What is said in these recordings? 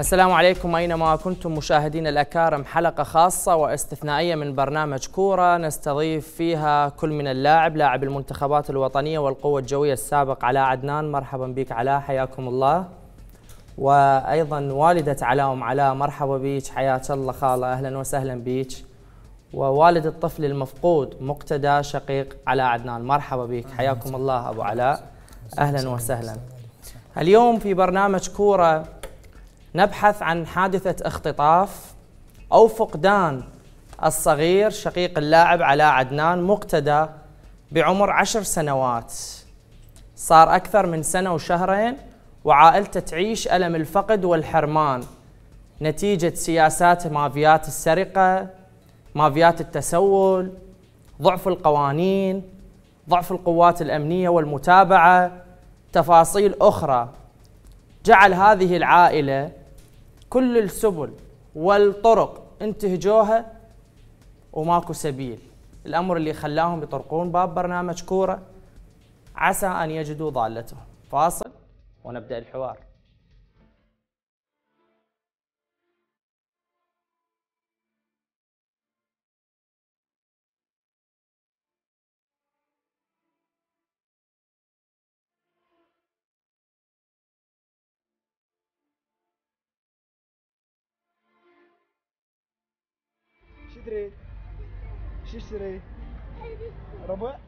السلام عليكم أينما كنتم مشاهدين الأكارم حلقة خاصة واستثنائية من برنامج كورة نستضيف فيها كل من اللاعب لاعب المنتخبات الوطنية والقوة الجوية السابق علاء عدنان مرحبا بك علاء حياكم الله وأيضا والدة علاء أم علاء مرحبا بك حياك الله خالة أهلا وسهلا بك ووالد الطفل المفقود مقتدى شقيق علاء عدنان مرحبا بك حياكم الله أبو علاء أهلا وسهلا اليوم في برنامج كورة نبحث عن حادثة اختطاف أو فقدان الصغير شقيق اللاعب على عدنان مقتدى بعمر عشر سنوات صار أكثر من سنة وشهرين وعائلته تعيش ألم الفقد والحرمان نتيجة سياسات مافيات السرقة مافيات التسول ضعف القوانين ضعف القوات الأمنية والمتابعة تفاصيل أخرى جعل هذه العائلة كل السبل والطرق انتهجوها وماكو سبيل الامر اللي خلاهم يطرقون باب برنامج كوره عسى ان يجدوا ضالتهم فاصل ونبدا الحوار три, четыре, работа.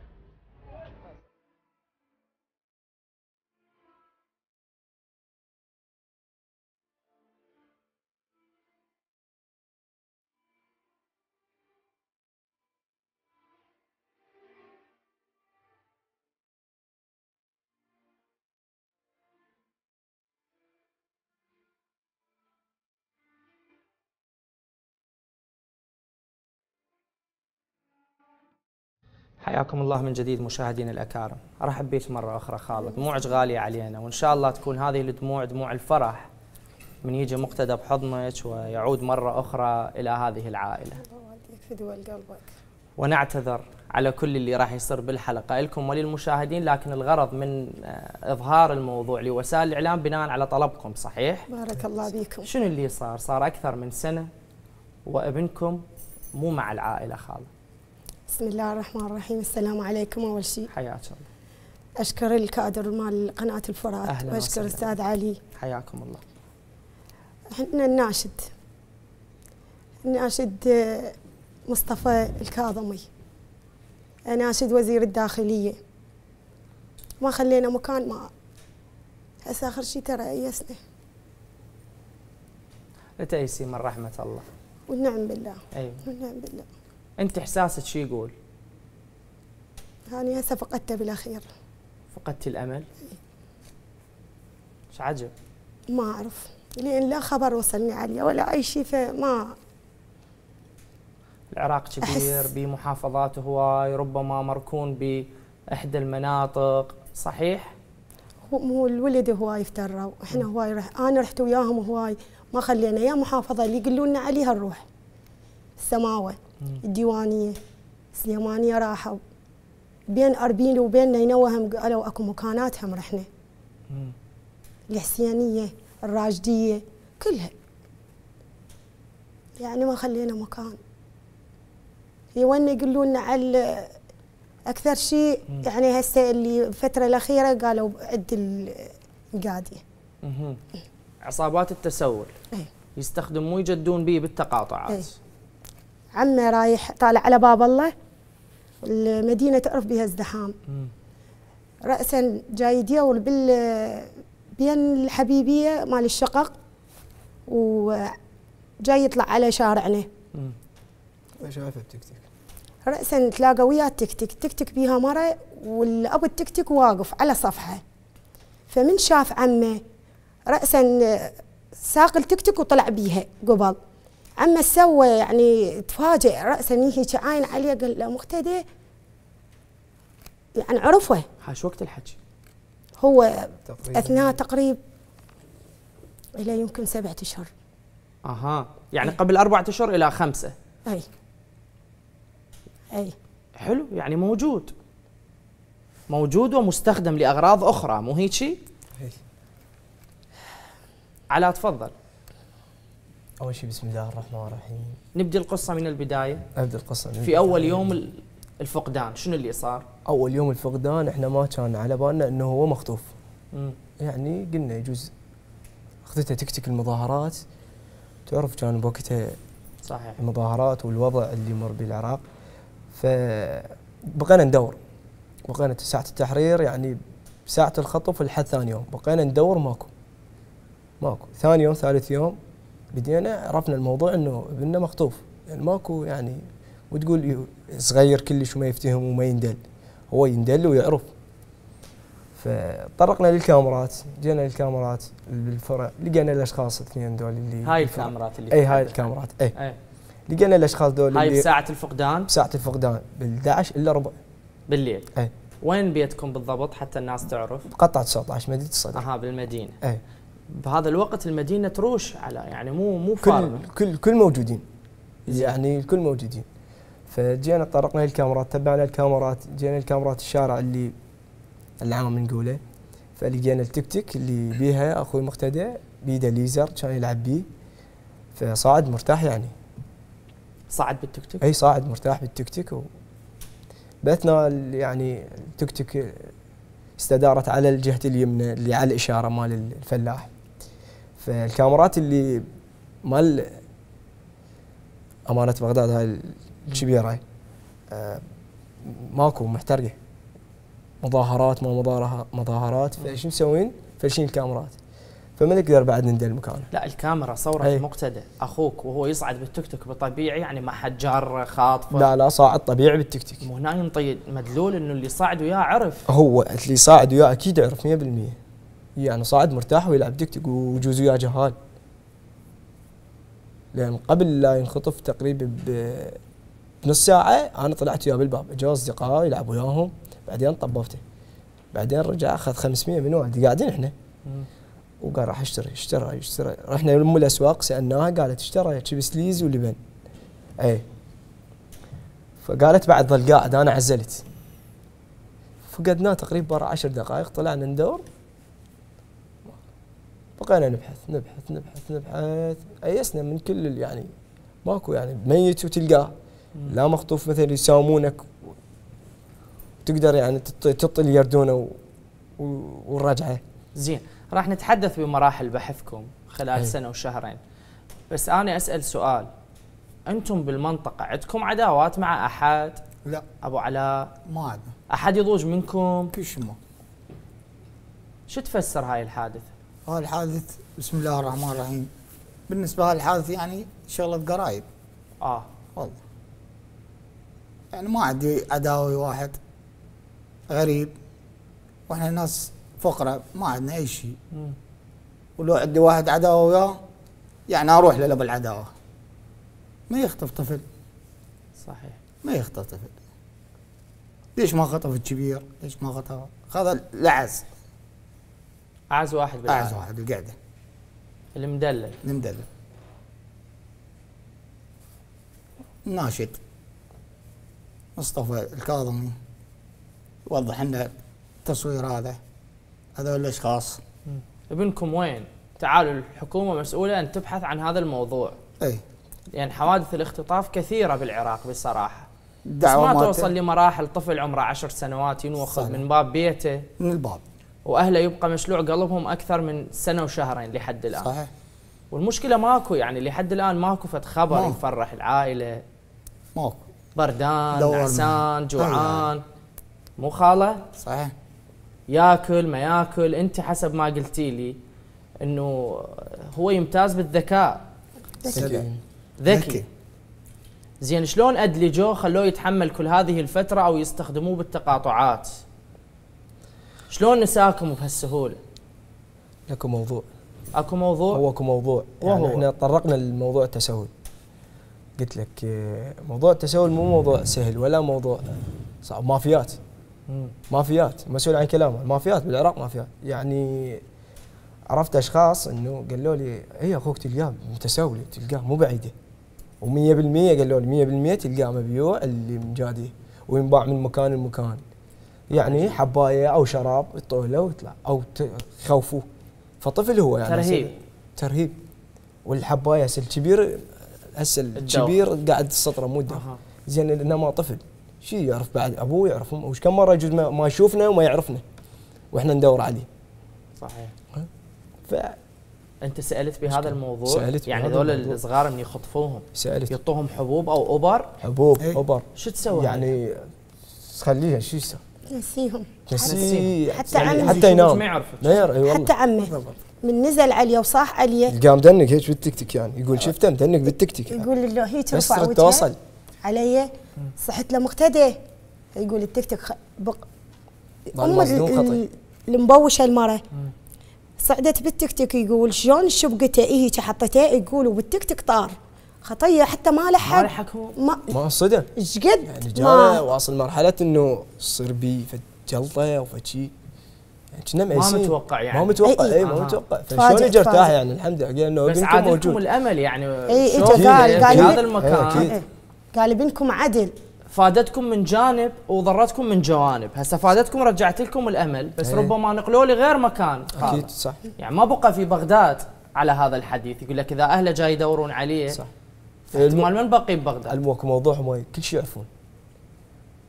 حياكم الله من جديد مشاهدينا الاكارم ارحب بك مره اخرى خالد دموعك غاليه علينا وان شاء الله تكون هذه الدموع دموع الفرح من يجي مقتدى بحضنك ويعود مره اخرى الى هذه العائله في دول قلبك ونعتذر على كل اللي راح يصير بالحلقه لكم وللمشاهدين لكن الغرض من آه، اظهار الموضوع لوسائل الاعلام بناء على طلبكم صحيح بارك الله فيكم. شنو اللي صار صار اكثر من سنه وابنكم مو مع العائله خالد بسم الله الرحمن الرحيم السلام عليكم اول شيء حياك الله اشكر الكادر مال قناه الفرات أهلا واشكر الاستاذ علي حياكم الله احنا الناشد الناشد آه، مصطفى الكاظمي ناشد وزير الداخليه ما خلينا مكان ما هسه اخر شيء ترى ايسنا لتيسير من رحمه الله والنعم بالله ايوه والنعم بالله انت احساسك شو يقول؟ أنا هسه فقدته بالأخير فقدتي الأمل؟ ايش عجب؟ ما أعرف لأن لا خبر وصلني عليه ولا أي شيء فما العراق كبير بمحافظات هواي ربما مركون بإحدى المناطق صحيح؟ هو الولد هواي افتروا احنا هواي رح انا رحت وياهم هواي ما خلينا يا محافظه اللي يقولون عليها نروح السماوه الديوانيه السليمانيه راحوا بين اربيل وبين نينوى هم قالوا اكو مكانات هم رحنا الحسينيه الراجديه كلها يعني ما خلينا مكان يقولوا لنا على اكثر شيء يعني هسه اللي الفتره الاخيره قالوا عد القاديه عصابات التسول أي. يجدون به بالتقاطعات أي. عمي رايح طالع على باب الله المدينة تعرف بها ازدحام رأسا جاي يدور بال بين الحبيبية مال الشقق وجاي يطلع على شارعنا فشافت تكتك رأسا تلاقى ويا التكتك تكتك بيها مرة والأبو التكتك واقف على صفحة فمن شاف عمه رأسا ساق التكتك وطلع بيها قبل اما سوى يعني تفاجئ راسا هيك عاين عليه قال له مقتدي يعني عرفه حاش وقت الحكي هو تقريباً. اثناء تقريب الى يمكن سبعة اشهر اها يعني قبل أربعة اشهر الى خمسة اي اي حلو يعني موجود موجود ومستخدم لاغراض اخرى مو هيك على تفضل اول شيء بسم الله الرحمن الرحيم نبدا القصه من البدايه نبدا القصه من في اول يوم الفقدان شنو اللي صار اول يوم الفقدان احنا ما كان على بالنا انه هو مخطوف م. يعني قلنا يجوز اخذته تكتك المظاهرات تعرف كان بوقتها صحيح المظاهرات والوضع اللي مر بالعراق فبقينا ندور بقينا ساعة التحرير يعني ساعة الخطف لحد ثاني يوم بقينا ندور ماكو ماكو ثاني يوم ثالث يوم بدينا عرفنا الموضوع انه ابننا مخطوف يعني ماكو يعني وتقول صغير كلش وما يفتهم وما يندل هو يندل ويعرف فطرقنا للكاميرات جينا للكاميرات بالفرع لقينا الاشخاص الاثنين دول اللي هاي الكاميرات اللي اي هاي الكاميرات اي, أي. لقينا الاشخاص دول هاي بساعة الفقدان بساعة الفقدان بال 11 الا ربع بالليل اي وين بيتكم بالضبط حتى الناس تعرف؟ قطعة 19 مدينة الصدر اها بالمدينة اي بهذا الوقت المدينه تروش على يعني مو مو كل كل كل موجودين يعني الكل موجودين فجينا طرقنا الكاميرات تبعنا الكاميرات جينا الكاميرات الشارع اللي العام نقوله فلقينا التيك تيك اللي بيها اخوي مقتدى بيده ليزر كان يلعب بيه فصاعد مرتاح يعني صعد بالتيك تيك؟ اي صاعد مرتاح بالتيك تيك و بثنا يعني التيك تيك استدارت على الجهه اليمنى اللي على الاشاره مال الفلاح فالكاميرات اللي مال امانه بغداد هاي الكبيره آه، ماكو محترقه مظاهرات ما مظاهرات مظاهرات فايش مسوين؟ فلشين الكاميرات فما نقدر بعد ندل مكانه لا الكاميرا صورة إيه. مقتدى اخوك وهو يصعد بالتيك توك بطبيعي يعني ما حد جار خاطفه لا لا صاعد طبيعي بالتيك توك وهنا ينطي مدلول انه اللي صاعد وياه عرف هو اللي صاعد وياه اكيد عرف 100% يعني صاعد مرتاح ويلعب دكتك وجوز يا جهال لان قبل لا ينخطف تقريبا بنص ساعه انا طلعت وياه بالباب جو اصدقائي يلعب وياهم بعدين طبفته بعدين رجع اخذ 500 من وعد قاعدين احنا وقال راح اشتري اشترى اشترى رحنا لام الاسواق سالناها قالت اشترى شيبس ليز ولبن اي فقالت بعد ظل قاعد انا عزلت فقدناه تقريبا برا عشر دقائق طلعنا ندور بقينا نبحث نبحث نبحث نبحث ايسنا من كل يعني ماكو يعني ميت وتلقاه لا مخطوف مثلا يسامونك تقدر يعني تطل يردونه والرجعه زين راح نتحدث بمراحل بحثكم خلال هي. إيه. سنه وشهرين بس انا اسال سؤال انتم بالمنطقه عندكم عداوات مع احد لا ابو علاء ما عندنا احد يضوج منكم كل شيء ما شو تفسر هاي الحادثه هذا الحادث بسم الله الرحمن الرحيم بالنسبه للحادث يعني شغله قرايب اه والله يعني ما عندي عداوي واحد غريب واحنا ناس فقراء ما عندنا اي شيء ولو عندي واحد عداوه وياه يعني اروح له بالعداوة العداوه ما يخطف طفل صحيح ما يخطف طفل ليش ما خطف الكبير؟ ليش ما خطف؟ هذا لعز اعز واحد بالعالم اعز واحد القعده المدلل المدلل ناشط مصطفى الكاظمي وضح لنا التصوير هذا هذول الاشخاص ابنكم وين؟ تعالوا الحكومه مسؤوله ان تبحث عن هذا الموضوع. اي لان حوادث الاختطاف كثيرة بالعراق بصراحه. دعوة بس ما توصل لمراحل طفل عمره عشر سنوات ينوخذ من باب بيته. من الباب. واهله يبقى مشلوع قلبهم اكثر من سنه وشهرين لحد الان صحيح والمشكله ماكو يعني لحد الان ماكو فت خبر ما. يفرح العائله ماكو بردان نعسان جوعان أيوة. مو خاله صحيح ياكل ما ياكل انت حسب ما قلتي لي انه هو يمتاز بالذكاء ذكي ذكي زين شلون ادلجوه خلوه يتحمل كل هذه الفتره او يستخدموه بالتقاطعات شلون نساكم بهالسهوله؟ اكو موضوع اكو موضوع؟ هو اكو موضوع يعني احنا طرقنا لموضوع التسول قلت لك آه، موضوع التسول مو موضوع سهل ولا موضوع صعب مافيات مافيات مسؤول عن كلامه مافيات بالعراق مافيات يعني عرفت اشخاص انه قالوا لي اي اخوك تلقاه متسول تلقاه مو بعيده و100% قالوا لي 100% تلقاه مبيوع اللي مجادي وينباع من مكان لمكان يعني حبايه او شراب يطوه له ويطلع او تخوفوه فطفل هو يعني ترهيب ترهيب والحبايه هسه الكبير هسه الكبير قاعد السطره مو أه. زين انما طفل شي يعرف بعد ابوه يعرف وش كم مره يجوز ما يشوفنا وما يعرفنا واحنا ندور عليه صحيح ف انت سالت بهذا الموضوع سألت يعني هذول الصغار من يخطفوهم سالت يعطوهم حبوب او اوبر حبوب اوبر إيه. شو تسوي يعني خليها شو يسوي تنسيهم يعني حتى عمي حتى ينام ما يعرف أيوة حتى عمي من نزل علي وصاح علي قام دنك هيك بالتكتك يعني يقول آه. شفته مدنك بالتكتك يعني. يقول له هيك ترفع وجهه علي صحت له مقتدى يقول التكتك خ... بق... ام المبوشه المره صعدت بالتكتك يقول شلون شبقته إيه هيك حطيته يقول وبالتكتك طار خطيه حتى ما لحق ما لحق هو ما, ما صدق ايش قد يعني جانا واصل مرحله انه يصير بي جلطه وفشي يعني كنا ما متوقع يعني ما متوقع اي, أي إيه، ما آه. متوقع فشلون اجى ارتاح يعني الحمد لله قال انه بس عاد موجود الامل يعني اي اجى إيه، قال إيه، قال هذا المكان قال ابنكم عدل فادتكم من جانب وضرتكم من جوانب هسه فادتكم رجعت لكم الامل بس ايه. ربما نقلوا لغير مكان اكيد صح يعني ما بقى في بغداد على هذا الحديث يقول لك اذا اهله جاي يدورون عليه صح احتمال من باقي ببغداد الموك موضوع ما كل شيء يعرفون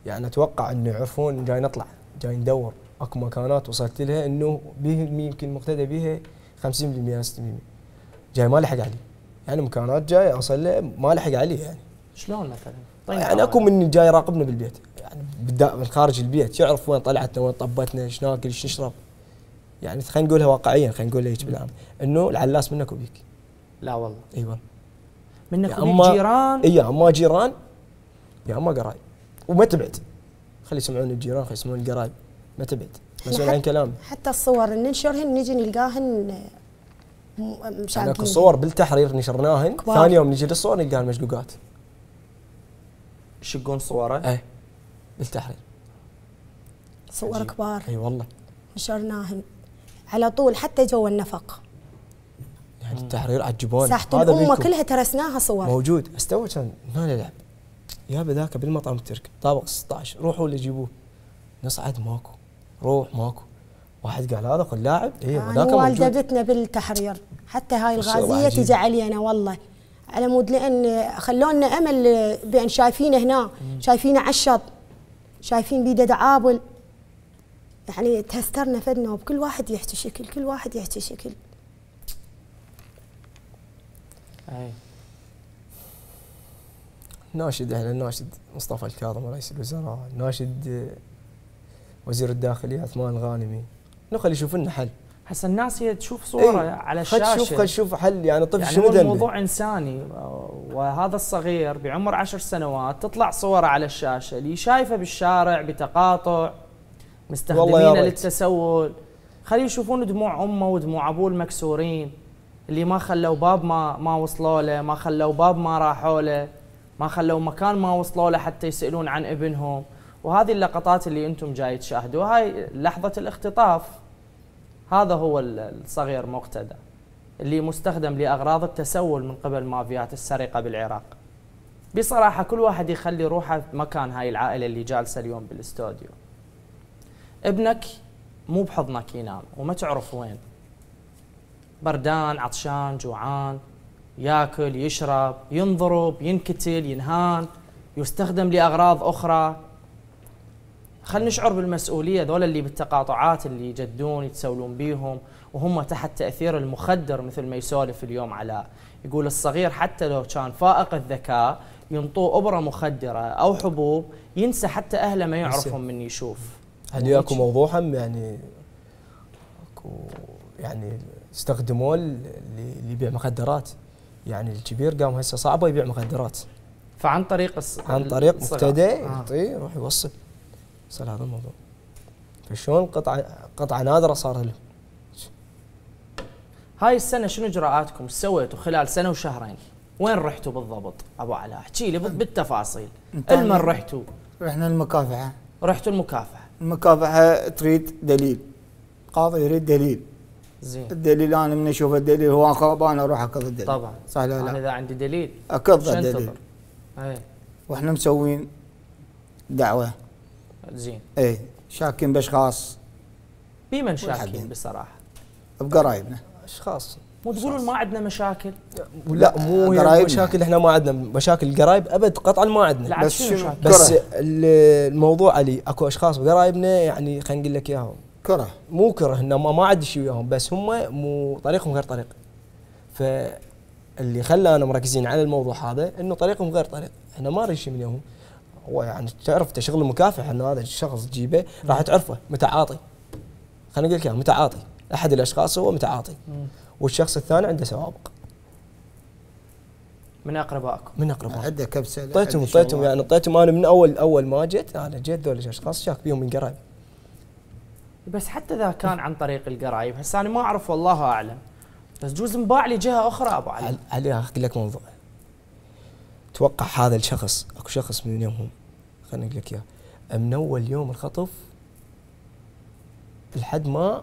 يعني اتوقع انه يعرفون جاي نطلع جاي ندور اكو مكانات وصلت لها انه به يمكن مقتدى بها 50% 60% جاي ما لحق علي يعني مكانات جاي اوصل له ما لحق علي يعني شلون مثلا؟ طيب يعني اكو من جاي يراقبنا بالبيت يعني من خارج البيت يعرف وين طلعتنا وين طبتنا ايش ناكل ايش نشرب يعني خلينا نقولها واقعيا خلينا نقولها هيك بالعام انه العلاس منك وبيك لا والله اي والله منك أما جيران إيه، يا اما جيران يا اما قرايب وما تبعد خلي يسمعون الجيران خلي يسمعون القرايب ما تبعد مسؤول عن كلام حتى الصور اللي ننشرهن نجي نلقاهن مشاكل اكو صور بالتحرير نشرناهن كبار. ثاني يوم نجي للصور نلقاهن مشقوقات يشقون صوره؟ ايه بالتحرير صور عجيب. كبار اي والله نشرناهن على طول حتى جو النفق حق التحرير عجبونا ساحه الامه كلها ترسناها صور موجود بس تو كان ما نلعب يا ذاك بالمطعم التركي طابق 16 روحوا اللي جيبوه نصعد ماكو روح ماكو واحد قال هذا قل لاعب اي هذاك آه، موجود والدتنا بالتحرير حتى هاي الغازيه تجي علينا والله على مود لان خلونا امل بان شايفينه هنا شايفينه على الشط شايفين بيده دعابل يعني تهسترنا فدنا وبكل واحد يحكي شكل كل واحد يحكي شكل أي. ناشد احنا ناشد مصطفى الكاظم رئيس الوزراء ناشد آه، وزير الداخلية عثمان الغانمي نخل يشوف لنا حل هسه الناس هي تشوف صوره ايه على الشاشه خل تشوف خل تشوف حل يعني طفل يعني شنو ذنبه الموضوع انساني وهذا الصغير بعمر عشر سنوات تطلع صوره على الشاشه اللي شايفه بالشارع بتقاطع مستخدمينه للتسول خليه يشوفون دموع امه ودموع ابوه المكسورين اللي ما خلوا باب ما ما وصلوا له ما خلوا باب ما راحوا له ما خلوا مكان ما وصلوا له حتى يسالون عن ابنهم وهذه اللقطات اللي انتم جاي تشاهدوها هاي لحظه الاختطاف هذا هو الصغير مقتدى اللي مستخدم لاغراض التسول من قبل مافيات السرقه بالعراق بصراحه كل واحد يخلي روحه مكان هاي العائله اللي جالسه اليوم بالاستوديو ابنك مو بحضنك ينام وما تعرف وين بردان عطشان جوعان ياكل يشرب ينضرب ينكتل ينهان يستخدم لأغراض أخرى خلينا نشعر بالمسؤولية ذول اللي بالتقاطعات اللي يجدون يتسولون بيهم وهم تحت تأثير المخدر مثل ما يسولف اليوم علاء يقول الصغير حتى لو كان فائق الذكاء ينطوه أبرة مخدرة أو حبوب ينسى حتى أهله ما يعرفهم من يشوف هل ياكو موضوع يعني اكو يعني استخدموه اللي يبيع مخدرات يعني الكبير قام هسه صعبه يبيع مخدرات فعن طريق الص... عن طريق مبتدئ آه. يروح يوصل وصل هذا الموضوع فشلون قطعه قطعه نادره صار لهم هاي السنه شنو اجراءاتكم سويتوا خلال سنه وشهرين وين رحتوا بالضبط ابو علاء احكي لي بالتفاصيل المن رحتوا رحنا المكافحه رحتوا المكافحه المكافحه تريد دليل قاضي يريد دليل زين الدليل انا من اشوف الدليل هو غلط انا اروح اكض الدليل طبعا صح لا لا انا اذا عندي دليل اكض الدليل اي واحنا مسوين دعوه زين اي شاكين باشخاص بمن شاكين بصراحه بقرايبنا اشخاص مو تقولون ما عندنا مشاكل لا يعني مو مشاكل احنا ما عندنا مشاكل قرايب ابد قطعا ما عندنا بس بس الموضوع علي اكو اشخاص قرايبنا يعني خلينا نقول لك اياهم كره مو كره انه ما عندي شيء وياهم بس هم مو طريقهم غير طريق فاللي خلانا مركزين على الموضوع هذا انه طريقهم غير طريق احنا ما نريد شيء من يوم هو يعني تعرف تشغل المكافح انه هذا الشخص تجيبه راح تعرفه متعاطي خلينا نقول لك متعاطي احد الاشخاص هو متعاطي والشخص الثاني عنده سوابق من اقربائكم من اقربائكم عنده كبسه طيتهم طيتهم يعني طيتهم انا من اول اول ما جيت انا جيت ذول الاشخاص شاك بيهم من قريب بس حتى اذا كان عن طريق القرايب هسه انا ما اعرف والله اعلم بس جوز انباع لجهه اخرى ابو علي علي اقول لك موضوع توقع هذا الشخص اكو شخص من يومهم خليني اقول لك اياه من اول يوم الخطف لحد ما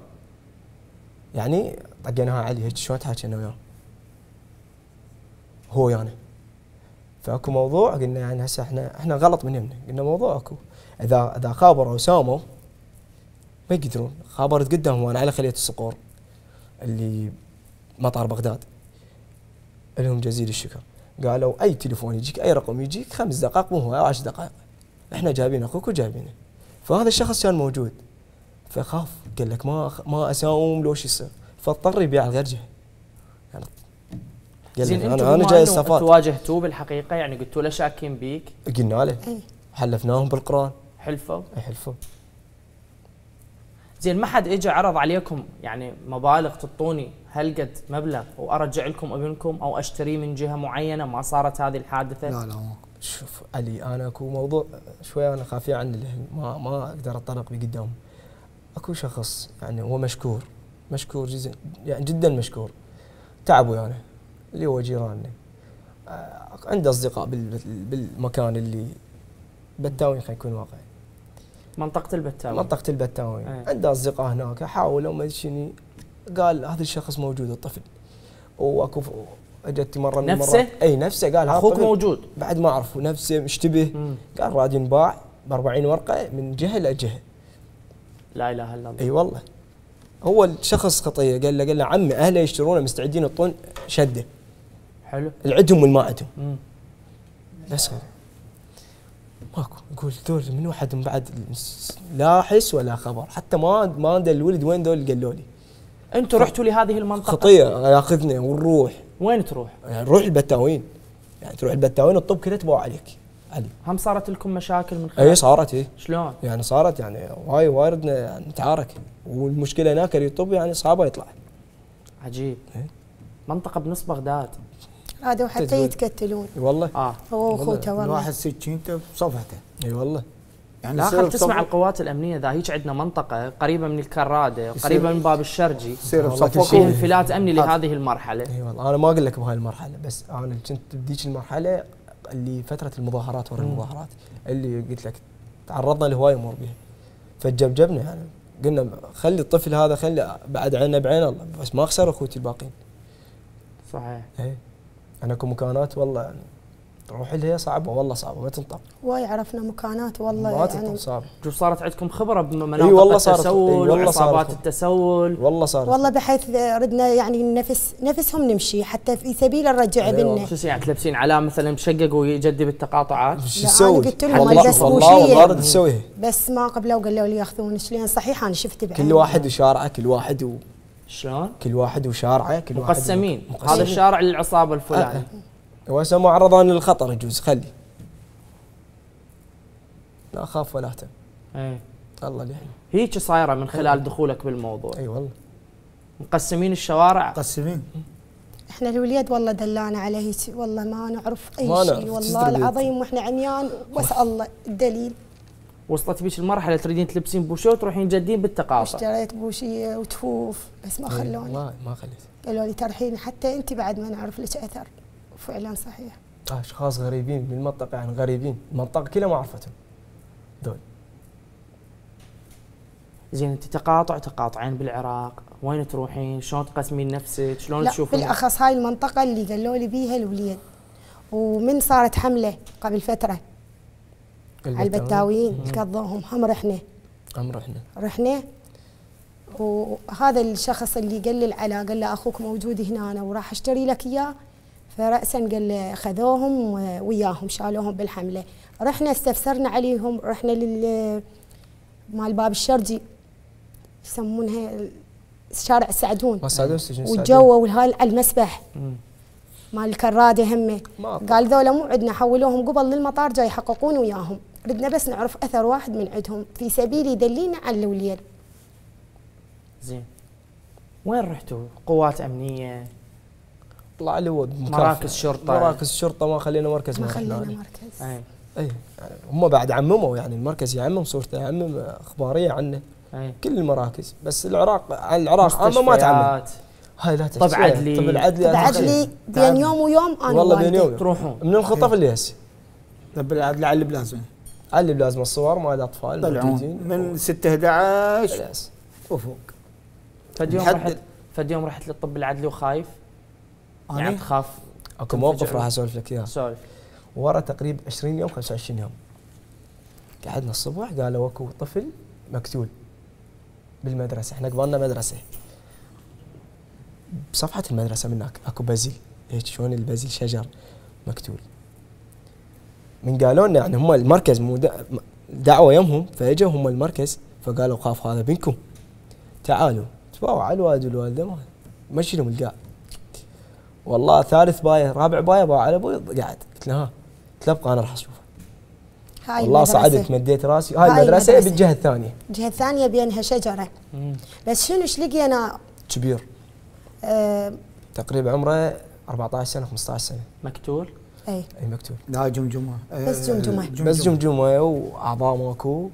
يعني طقيناها علي هيك شلون تحكي انا وياه هو يانا يعني. فاكو موضوع قلنا يعني هسه احنا احنا غلط من يمنا قلنا موضوع اكو اذا اذا خابروا وساموا ما يقدرون خابرت قدامهم وانا على خليه الصقور اللي مطار بغداد لهم جزيل الشكر قالوا اي تليفون يجيك اي رقم يجيك خمس دقائق مو هو او عشر دقائق احنا جايبين اخوك وجايبينه فهذا الشخص كان موجود فخاف قال لك ما ما اساوم لو شو يصير فاضطر يبيع على يعني زين انا انا جاي السفارة تواجهتوه بالحقيقه يعني قلتوا له شاكين بيك قلنا له إيه. حلفناهم بالقران حلفوا؟ إيه، حلفوا زين ما حد اجى عرض عليكم يعني مبالغ تعطوني قد مبلغ وارجع لكم ابنكم او اشتريه من جهه معينه ما صارت هذه الحادثه؟ لا لا شوف علي انا اكو موضوع شوي انا خافي عنه ما ما اقدر اتطرق لي قدام اكو شخص يعني هو مشكور مشكور جزء يعني جدا مشكور تعب ويانا يعني اللي هو جيراننا آه، عنده اصدقاء بالمكان اللي بالتاوين خلينا نكون واقعي منطقة البتاوي منطقة البتاوي أيه. عنده أصدقاء هناك حاولوا ما شني قال هذا الشخص موجود الطفل واكو اجت مره من نفسه؟ مرة. اي نفسه قال اخوك موجود بعد ما اعرفه نفسه مشتبه قال راد ينباع ب 40 ورقه من جهه لجهه لا اله الا الله اي والله هو الشخص خطيه قال له قال له عمي اهله يشترونه مستعدين يعطون شده حلو العدهم والما عندهم بس هذا ماكو نقول دول من واحد من بعد لا حس ولا خبر حتى ما ما ادري الولد وين دول قالوا لي انتم رحتوا لهذه المنطقه خطيه ياخذنا ونروح وين تروح؟ يعني نروح البتاوين يعني تروح البتاوين الطب كله تبوا عليك علي هم صارت لكم مشاكل من خلال اي صارت اي شلون؟ يعني صارت يعني واي واردنا يعني نتعارك والمشكله هناك اللي يعني صعبه يطلع عجيب إيه؟ منطقه بنص بغداد هذا وحتى يتكتلون اي والله اه هو واخوته والله واحد سكينته بصفحته اي والله يعني داخل تسمع القوات الامنيه ذا هيك عندنا منطقه قريبه من الكراده قريبه من باب الشرجي يصير في انفلات امني لهذه المرحله اي والله انا ما اقول لك بهاي المرحله بس انا كنت بذيك المرحله اللي فتره المظاهرات ورا المظاهرات اللي قلت لك تعرضنا لهواي امور بها فجبجبنا يعني قلنا خلي الطفل هذا خلي بعد عينه بعين الله بس ما خسر اخوتي الباقيين صحيح ايه انا اكو مكانات والله يعني تروحي لها صعبه والله صعبه ما تنطق واي عرفنا مكانات والله ما يعني صعب شوف صارت عندكم خبره بمناطق اي والله صارت التسول اي والله صارت التسول والله صارت والله بحيث ردنا يعني نفس نفسهم نمشي حتى في سبيل نرجع أيوة. بنا شو يعني تلبسين على مثلا مشقق ويجدب التقاطعات شو تسوي؟ قلت لهم بس والله تسويها بس ما قبلوا قالوا لي ياخذونك لان صحيح انا شفت بعيني كل واحد وشارعه كل واحد و... شلون؟ كل واحد وشارعه كل واحد مقسمين هذا الشارع للعصابه الفلانيه أه. وهسه أه. معرضان للخطر يجوز خلي لا اخاف ولا اهتم ايه الله ليه هيك صايره من خلال أيه. دخولك بالموضوع اي والله مقسمين الشوارع مقسمين احنا الوليد والله دلانا على هيك والله ما نعرف اي شيء والله العظيم واحنا عميان واسال الله الدليل وصلت بيش المرحله تريدين تلبسين بوشيه وتروحين جادين بالتقاطع اشتريت بوشيه وتفوف بس ما إيه، خلوني والله ما خليت قالوا لي ترحين حتى انت بعد ما نعرف لك اثر وفعلا صحيح آه، اشخاص غريبين بالمنطقه يعني غريبين المنطقه كلها ما عرفتهم دول زين انت تقاطع تقاطعين بالعراق وين تروحين شلون تقسمين نفسك شلون تشوفين بالاخص هاي المنطقه اللي قالوا لي بيها الوليد ومن صارت حمله قبل فتره البتاويين الكضاهم هم رحنا هم رحنا رحنا وهذا الشخص اللي قال لي العلا قال له اخوك موجود هنا أنا وراح اشتري لك اياه فرأسا قال له خذوهم وياهم شالوهم بالحمله رحنا استفسرنا عليهم رحنا لل مال باب الشرجي يسمونها شارع السعدون السعدون سجن وجوا على المسبح مال الكراده همه قال ذولا مو عندنا حولوهم قبل للمطار جاي يحققون وياهم ردنا بس نعرف اثر واحد من عندهم في سبيل يدلينا على الاولياء زين وين رحتوا قوات امنيه طلع لي مراكز شرطه مراكز شرطه ما خلينا مركز ما خلينا مركز اي اي يعني هم بعد عمموا يعني المركز يعمم صورته يعمم اخباريه عنه أي. كل المراكز بس العراق عن العراق اما ما تعمم هاي لا طب عدلي طب العدلي طب عدلي بين يوم ويوم انا والله بين يوم تروحون من الخطف اللي هسه طب العدلي على البلازما اللي لازم الصور مال الاطفال طلعون من 6 11 وفوق فد يوم رحت فد يوم رحت للطب العدلي وخايف يعني تخاف اكو موقف راح اسولف لك اياه سولف ورا تقريبا 20 يوم 25 يوم قعدنا الصبح قالوا اكو طفل مقتول بالمدرسه احنا قبلنا مدرسه بصفحه المدرسه من هناك اكو بازل هيك شلون البازل شجر مقتول من قالوا لنا يعني هم المركز مو دعوه يمهم فاجوا هم المركز فقالوا خاف هذا منكم تعالوا تباوعوا على الوالد والوالده ما مشي لهم القاع والله ثالث بايه رابع بايه باوع على ابوي قاعد قلت له ها قلت له ابقى انا راح اشوفه هاي والله المدرسة. صعدت مديت راسي هاي, هاي المدرسه بالجهه الثانيه الجهه الثانيه بينها شجره مم. بس شنو ايش لقينا؟ كبير أه تقريبا عمره 14 سنه 15 سنه مقتول إيه. اي مكتوب لا جمجمه بس آه، جمجمه بس جمجمه واعضاء ماكو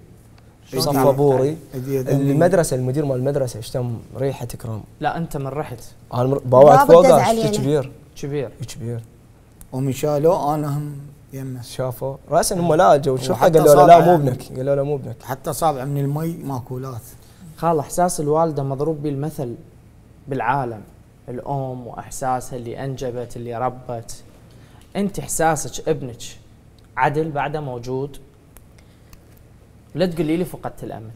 إيه، صف بوري إيه، المدرسه المدير مال المدرسه شتم ريحه اكرام لا انت من رحت انا باوعت فوقه كبير كبير كبير ومن شالوه انا هم يمه شافوا راسا هم لا جو شو قالوا له لا مو ابنك قالوا له مو ابنك حتى صابع من المي ماكولات خال احساس الوالده مضروب به المثل بالعالم الام واحساسها اللي انجبت اللي ربت انت احساسك ابنك عدل بعده موجود لا تقولي لي فقدت الامل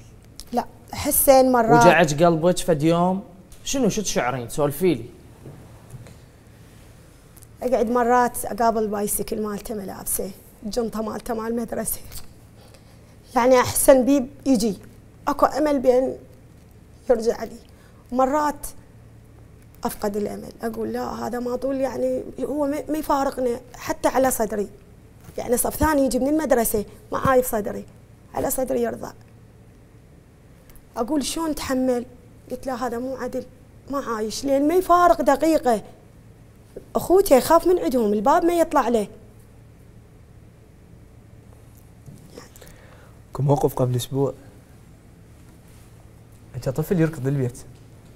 لا حسين مرات وجعج قلبك فد يوم شنو شو تشعرين سولفي لي اقعد مرات اقابل بايسكل مالته ملابسه الجنطه مالته مال المدرسه يعني احسن بيب يجي اكو امل بين يرجع لي مرات افقد الامل اقول لا هذا ما طول يعني هو ما يفارقنا حتى على صدري يعني صف ثاني يجي من المدرسه معاي في صدري على صدري يرضع اقول شلون تحمل قلت له هذا مو عدل ما عايش لين ما يفارق دقيقه اخوتي يخاف من عندهم الباب ما يطلع له كم موقف قبل اسبوع انت طفل يركض للبيت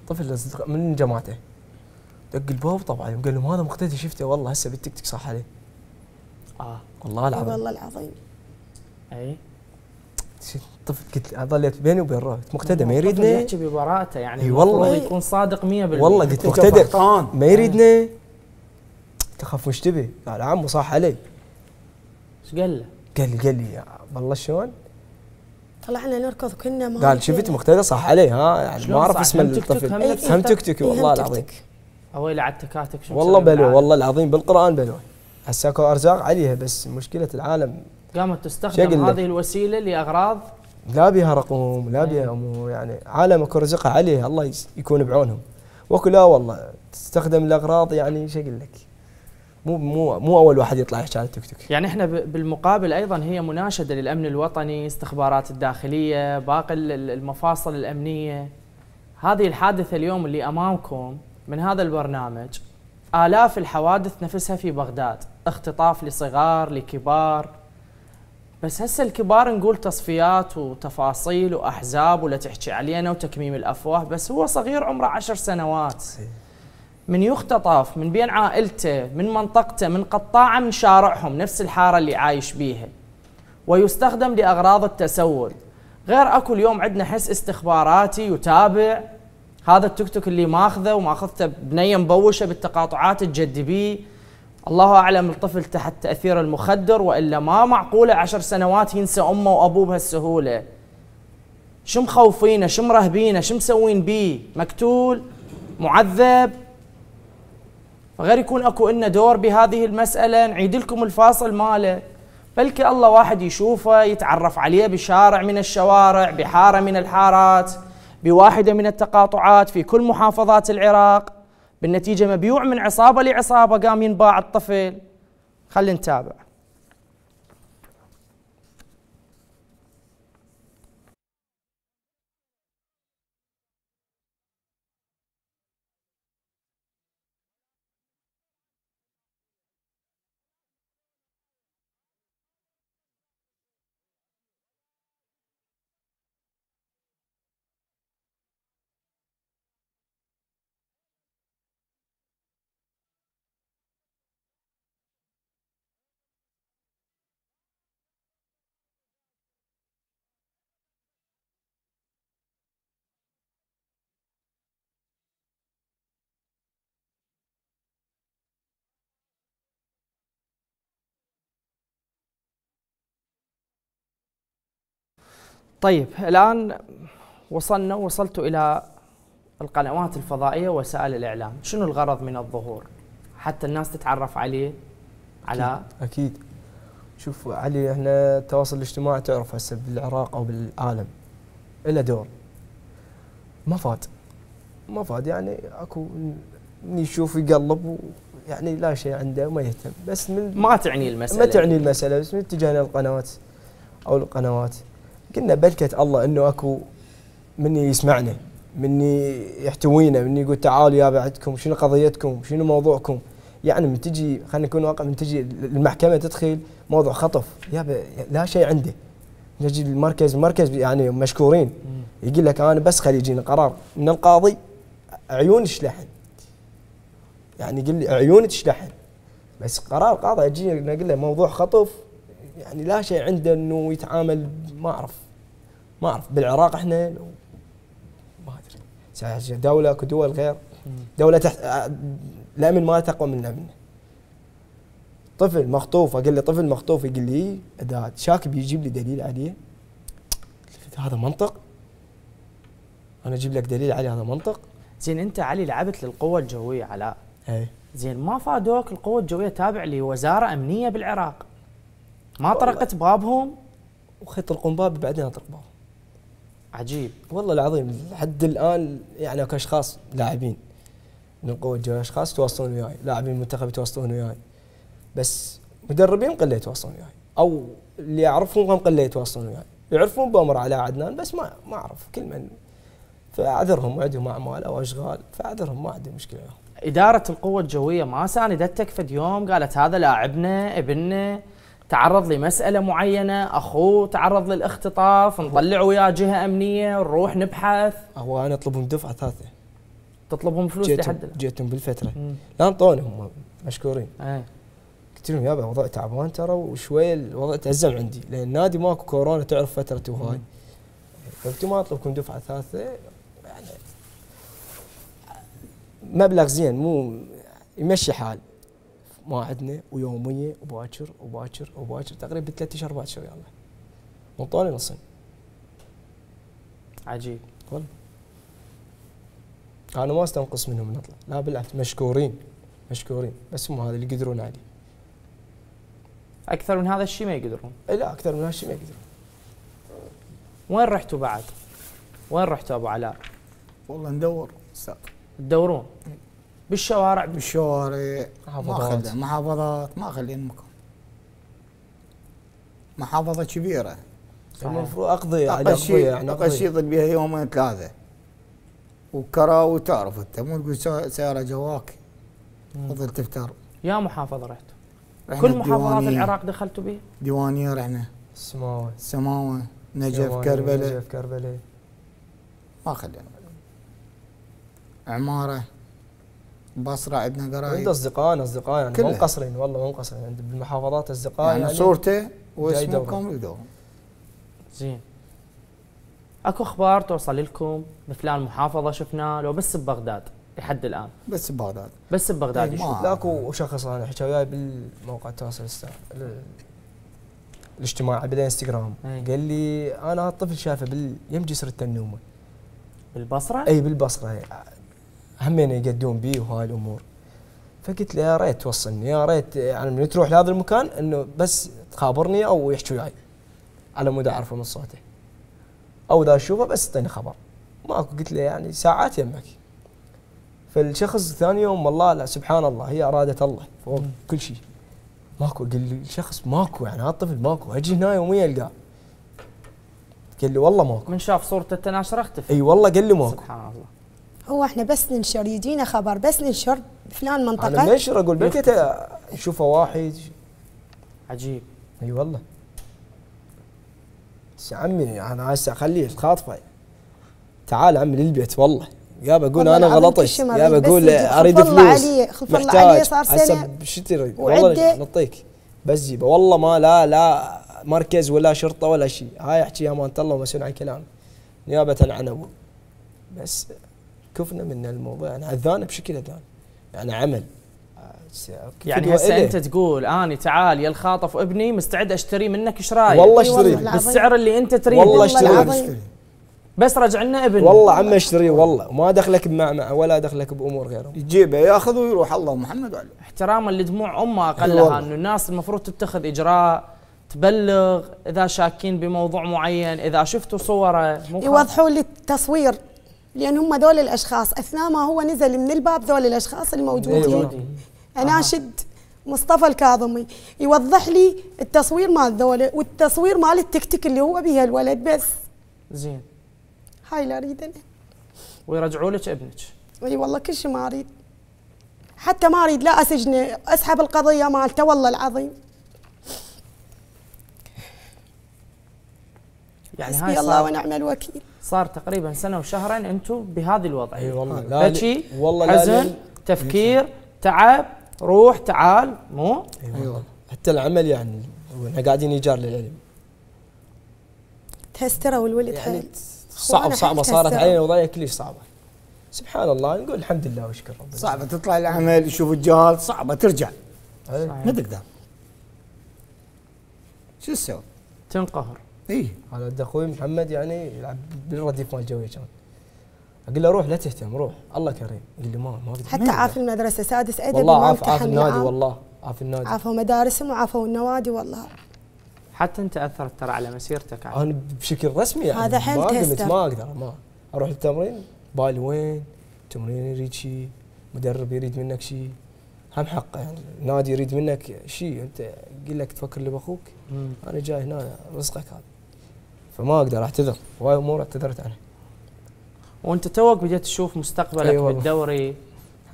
طفل من جماعته دق الباب طبعا يوم قال لهم هذا مقتدي شفته والله هسه بالتيك توك صح عليه اه والله العظيم والله العظيم اي طفل قلت ظليت بيني وبين قلت مقتدى ما يريدني يحكي ببراءته يعني اي والله يكون صادق 100% والله قلت مقتدى ما يريدني تخاف وش تبي؟ قال عمو صاح علي ايش قال له؟ قال لي قال لي والله شلون؟ طلعنا نركض كنا ما قال شفت مقتدى صح علي ها يعني ما اعرف اسم الطفل هم تكتك والله العظيم اويلي على التكاتك شو والله بلوى والله العظيم بالقران بلوى اكو ارزاق عليها بس مشكله العالم قامت تستخدم هذه الوسيله لاغراض لا بها رقوم لا إيه. بها امور يعني اكو رزقها عليه الله يكون بعونهم واكو لا والله تستخدم الاغراض يعني شو اقول لك مو مو مو اول واحد يطلع يحكي على التيك توك يعني احنا بالمقابل ايضا هي مناشده للامن الوطني استخبارات الداخليه باقي المفاصل الامنيه هذه الحادثه اليوم اللي امامكم من هذا البرنامج آلاف الحوادث نفسها في بغداد اختطاف لصغار لكبار بس هسه الكبار نقول تصفيات وتفاصيل وأحزاب ولا تحكي علينا وتكميم الأفواه بس هو صغير عمره عشر سنوات من يختطف من بين عائلته من منطقته من قطاعه من شارعهم نفس الحارة اللي عايش بيها ويستخدم لأغراض التسول غير أكو اليوم عندنا حس استخباراتي يتابع هذا التوك توك اللي ماخذه وماخذته بنيه مبوشه بالتقاطعات تجدي بيه الله اعلم الطفل تحت تاثير المخدر والا ما معقوله عشر سنوات ينسى امه وابوه بهالسهوله شو مخوفينه شو مرهبينه شو مسوين بيه مقتول معذب فغير يكون اكو إلنا دور بهذه المساله نعيد لكم الفاصل ماله بلكي الله واحد يشوفه يتعرف عليه بشارع من الشوارع بحاره من الحارات بواحدة من التقاطعات في كل محافظات العراق بالنتيجة مبيوع من عصابة لعصابة قام ينباع الطفل خلينا نتابع طيب الآن وصلنا وصلت إلى القنوات الفضائية وسائل الإعلام شنو الغرض من الظهور حتى الناس تتعرف عليه على أكيد, أكيد. شوف علي احنا التواصل الاجتماعي تعرف هسه بالعراق او بالعالم له دور ما فات ما فات يعني اكو يشوف يقلب يعني لا شيء عنده ما يهتم بس من ما تعني المساله ما تعني المساله بس من اتجاهنا القنوات او القنوات قلنا بلكة الله أنه أكو مني يسمعنا مني يحتوينا مني يقول تعالوا يا بعدكم شنو قضيتكم شنو موضوعكم يعني من تجي خلينا نكون واقع من تجي المحكمة تدخل موضوع خطف يا لا شيء عنده نجي المركز المركز يعني مشكورين يقول لك أنا بس خلي يجيني قرار من القاضي عيون شلحن يعني يقول لي عيون تشلحن بس قرار قاضي اجي اقول له موضوع خطف يعني لا شيء عنده انه يتعامل ما اعرف ما اعرف بالعراق احنا ما ادري دوله كدول غير دوله تحت الامن آه، ما تقوى من الامن طفل مخطوف اقول له طفل مخطوف يقول لي اذا شاك بيجيب لي دليل عليه هذا منطق انا اجيب لك دليل عليه هذا منطق زين انت علي لعبت للقوه الجويه علاء اي زين ما فادوك القوه الجويه تابع لوزاره امنيه بالعراق ما طرقت بابهم وخيط القنباب بعدين اطرق بابهم عجيب والله العظيم لحد الان يعني كاشخاص لاعبين من قوه الجوية اشخاص يتواصلون وياي لاعبين المنتخب يتواصلون وياي بس مدربين قله يتواصلون وياي او اللي اعرفهم هم قله يتواصلون وياي يعرفون بامر على عدنان بس ما ما اعرف كل من فاعذرهم عندهم اعمال او اشغال فاعذرهم ما عندي مشكله وياهم اداره القوه الجويه ما ساندتك فد يوم قالت هذا لاعبنا ابننا تعرض لمسألة معينة أخوه تعرض للاختطاف نطلع وياه جهة أمنية نروح نبحث هو أنا أطلبهم دفعة ثالثة تطلبهم فلوس جيتم لحد جيتهم بالفترة لا انطوني هم مشكورين ايه. قلت لهم يابا وضع تعبان ترى وشوي الوضع تعزم عندي لأن النادي ماكو كورونا تعرف فترته هاي قلت ما أطلبكم دفعة ثالثة يعني مبلغ زين مو يمشي حال ما عندنا ويوميه وباكر وباكر وباكر تقريبا ثلاث اشهر اربع اشهر يلا من طول الصين عجيب والله انا ما استنقص منهم نطلع لا بالعكس مشكورين مشكورين بس هم هذا اللي يقدرون عليه اكثر من هذا الشيء ما يقدرون إيه، لا اكثر من هذا الشيء ما يقدرون وين رحتوا بعد؟ وين رحتوا ابو علاء؟ والله ندور استاذ تدورون إيه. بالشوارع بالشوارع محافظات محافظات ما خلينا مكان محافظه كبيره المفروض على شيء يعني اقشيط بها يومين ثلاثه وكراوي تعرف انت مو تقول سياره جواك تظل تفتر يا محافظه رحت كل محافظات العراق دخلتوا بها؟ ديوانيه رحنا السماوه السماوه نجف كربله نجف كربله ما خلينا عماره بصرة عندنا قرايب عند اصدقاء أصدقاء يعني مو قصرين والله مو قصرين عند بالمحافظات أصدقاء يعني, يعني صورته واسمكم زين اكو اخبار توصل لكم بفلان محافظه شفناه لو بس ببغداد لحد الان بس ببغداد بس ببغداد لا إيه، اكو شخص انا حكى وياي بالموقع التواصل الاجتماعي بالانستغرام ايه قال لي انا الطفل شافه بال... يم جسر التنومه بالبصره؟ اي بالبصره همين يقدون بي وهاي الامور فقلت له يا ريت توصلني يا ريت يعني من تروح لهذا المكان انه بس تخابرني او يحكي وياي على مود اعرفه من صوته او اذا اشوفه بس تعطيني خبر ماكو قلت له يعني ساعات يمك فالشخص ثاني يوم والله لا سبحان الله هي اراده الله فوق كل شيء ماكو قال لي الشخص ماكو يعني هذا الطفل ماكو اجي هنا يوميا القاه قال لي والله ماكو من شاف صورته تناشر اختفى اي والله قال لي ماكو سبحان الله هو احنا بس ننشر يجينا خبر بس ننشر فلان منطقه انا ننشر اقول بنتي نشوفه واحد عجيب اي أيوة والله عمي انا هسه اخليه خاطفه تعال عمي للبيت والله يا بقول انا غلطت يا بقول اريد فلوس علي خلف الله علي صار سنه شو تريد والله نطيك بس جيبه والله ما لا لا مركز ولا شرطه ولا شيء هاي احكيها امانه الله ومسؤول عن كلامي نيابه عن ابوي بس كفنا من الموضوع انا يعني اذانا بشكل اذان يعني عمل يعني هسه انت تقول اني تعال يا الخاطف ابني مستعد اشتري منك ايش رايك؟ والله أيوة. اشتريه بالسعر اللي انت تريده والله اشتريه بس رجع لنا ابن والله عم اشتريه والله ما دخلك بمعمعه ولا دخلك بامور غيره يجيبه ياخذ ويروح الله محمد عليه احتراما لدموع امه اقلها انه الناس المفروض تتخذ اجراء تبلغ اذا شاكين بموضوع معين اذا شفتوا صوره يوضحوا لي التصوير لان هم دول الاشخاص اثناء ما هو نزل من الباب ذول الاشخاص الموجودين أيوة. اناشد مصطفى الكاظمي يوضح لي التصوير مال ذولا والتصوير مال التكتيك اللي هو بها الولد بس زين هاي لا اريد انا ويرجعوا لك ابنك اي والله كل شيء ما اريد حتى ما اريد لا اسجنه اسحب القضيه مالته والله العظيم يعني هاي الله ونعم الوكيل صار تقريبا سنه وشهرين انتم بهذه الوضع اي والله لا بكي والله حزن لا تفكير تعب روح تعال مو اي والله حتى العمل يعني احنا قاعدين ايجار للعلم تحس ترى والولد يعني صعب صعبه صارت علينا وضعية كلش صعبه سبحان الله نقول الحمد لله وشكر ربنا صعبه تطلع العمل تشوف الجهاز صعبه ترجع ما تقدر شو تسوي؟ تنقهر اي على قد اخوي محمد يعني يلعب بالرديف مال الجويه كان اقول له روح لا تهتم روح الله كريم يقول لي ما ما اقدر حتى عاف المدرسه سادس ادب والله عاف عاف النادي والله عاف النادي عافوا مدارسهم وعافوا النوادي والله حتى انت اثرت ترى على مسيرتك عاد. انا بشكل رسمي يعني هذا حيل قلت ما اقدر ما اروح التمرين بالي وين تمرين يريد شيء مدرب يريد منك شيء هم حقه يعني النادي يريد منك شيء انت قل لك تفكر اللي باخوك انا جاي هنا رزقك هذا فما اقدر اعتذر وايد امور اعتذرت عنها وانت توك بديت تشوف مستقبلك أيوة بالدوري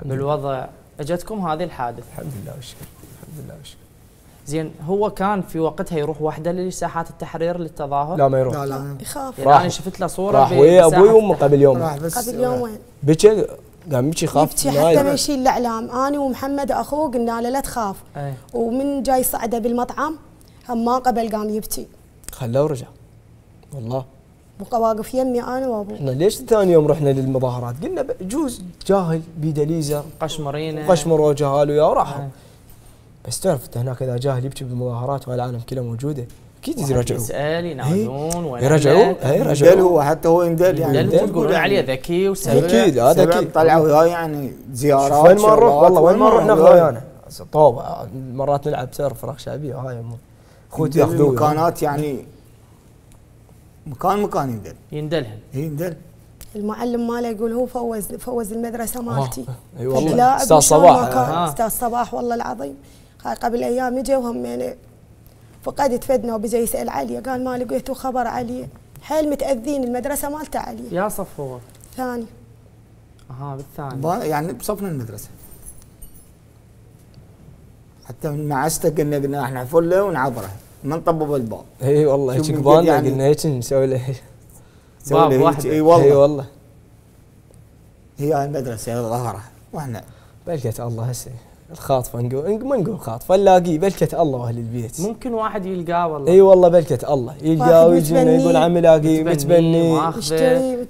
بالوضع اجتكم هذه الحادث الحمد لله والشكر الحمد لله والشكر زين هو كان في وقتها يروح وحده لساحات التحرير للتظاهر لا ما يروح لا لا يخاف يعني انا شفت له صوره راح ويا ابوي وامي قبل يوم راح بس قبل يومين بكى قام يبكي خاف يبكي حتى ما يشيل الاعلام انا ومحمد اخوه قلنا له لا تخاف ومن جاي صعده بالمطعم هم ما قبل قام يبكي خلوه ورجع والله واقف يمي انا وابوي احنا ليش ثاني يوم رحنا للمظاهرات قلنا جوز جاهل بيده ليزر قشمرينه قشمر جهال وياه وراحوا آه. نعم. بس تعرف انت هناك اذا جاهل يبكي بالمظاهرات والعالم كلها موجوده اكيد يرجعون يسال إيه؟ ينادون وين يرجعون يرجعون هو حتى هو يندل يعني يندل يقولون عليه ذكي وسبب اكيد هذا ذكي طلعوا يعني زيارات وين ما نروح والله وين ما نروح ناخذ ويانا طوب مرات نلعب سيرف فراغ شعبيه هاي اخوتي مكانات يعني مكان مكان يندل يندلهن يندل المعلم ماله يقول هو فوز فوز المدرسه مالتي آه، اي والله استاذ صباح آه. استاذ صباح والله العظيم قبل ايام اجى وهم يعني فقدت فدنا وبيجي يسال علي قال ما لقيته خبر علي حيل متاذين المدرسه مالته علي يا صف هو ثاني اها بالثاني يعني بصفنا المدرسه حتى من معسته قلنا قلنا احنا فله ونعبره ما نطبب الباب اي والله هيك قبالنا يعني قلنا هيك نسوي له باب واحد اي والله اي والله هي المدرسه ظهرها واحنا بلقت الله هسه الخاطفه نقول ما نقول خاطفه نلاقيه بلكه الله واهل البيت ممكن واحد يلقاه والله اي والله بلكه الله يلقاه ويجي يقول عمي لاقي متبني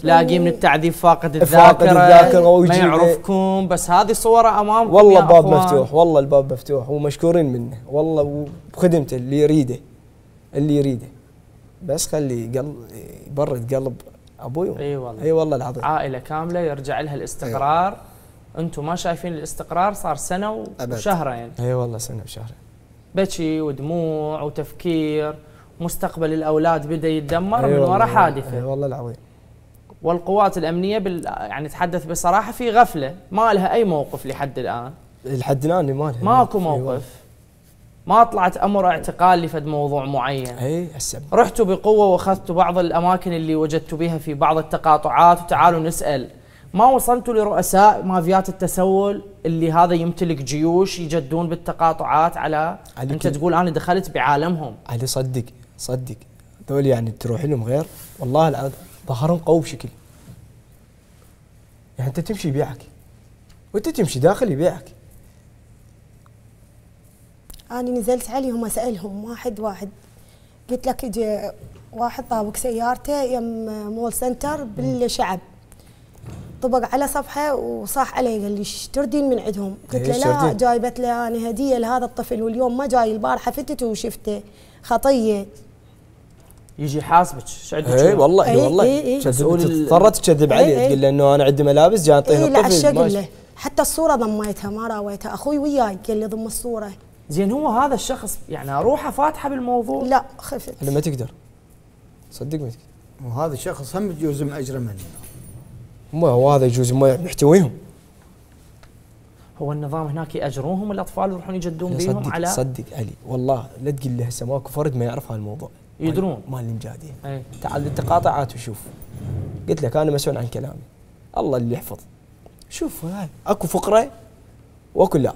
لاقي من التعذيب فاقد الذاكره فاقد الذاكره ما يعرفكم بس هذه صوره امامكم والله الباب مفتوح والله الباب مفتوح ومشكورين منه والله وبخدمته اللي يريده اللي يريده بس خلي قلب يبرد قلب ابوي اي والله اي والله العظيم عائله كامله يرجع لها الاستقرار أيوة. انتم ما شايفين الاستقرار صار سنه وشهرين يعني. اي والله سنه وشهرين بكي ودموع وتفكير مستقبل الاولاد بدا يتدمر من وراء حادثه اي والله العظيم والقوات الامنيه بال... يعني تحدث بصراحه في غفله ما لها اي موقف لحد الان لحد الان ما لها ماكو موقف ما طلعت امر اعتقال لفد موضوع معين اي هسه رحتوا بقوه واخذتوا بعض الاماكن اللي وجدتوا بها في بعض التقاطعات وتعالوا نسال ما وصلتوا لرؤساء مافيات التسول اللي هذا يمتلك جيوش يجدون بالتقاطعات على انت تقول انا دخلت بعالمهم علي صدق صدق دول يعني تروح لهم غير والله العظيم ظهرهم قوي بشكل يعني انت تمشي يبيعك وانت تمشي داخل يبيعك انا نزلت عليهم اسالهم واحد واحد قلت لك اجى واحد طابق سيارته يم مول سنتر بالشعب طبق على صفحه وصاح علي قال لي ايش تردين من عندهم؟ قلت له لا جايبت له انا هديه لهذا الطفل واليوم ما جاي البارحه فتت وشفته خطيه يجي يحاسبك ايش عندك؟ اي والله اي إيه، والله اضطرت إيه، إيه. تكذب عليه تقول له انه انا عندي ملابس جاي طيب اعطيه الطفل لا الشكل له حتى الصوره ضميتها ما راويتها اخوي وياي قال لي ضم الصوره زين هو هذا الشخص يعني روحه فاتحه بالموضوع؟ لا خفت ما تقدر صدق ما تقدر وهذا الشخص هم يجوز مأجره منه ما هو هذا يجوز ما يحتويهم هو النظام هناك ياجروهم الاطفال يروحون يجدون بيهم على صدق علي والله لا تقول لي هسه ماكو فرد ما يعرف هالموضوع يدرون مال اللي ايه؟ تعال للتقاطعات وشوف قلت لك انا مسؤول عن كلامي الله اللي يحفظ شوف هاي اكو فقره واكو لا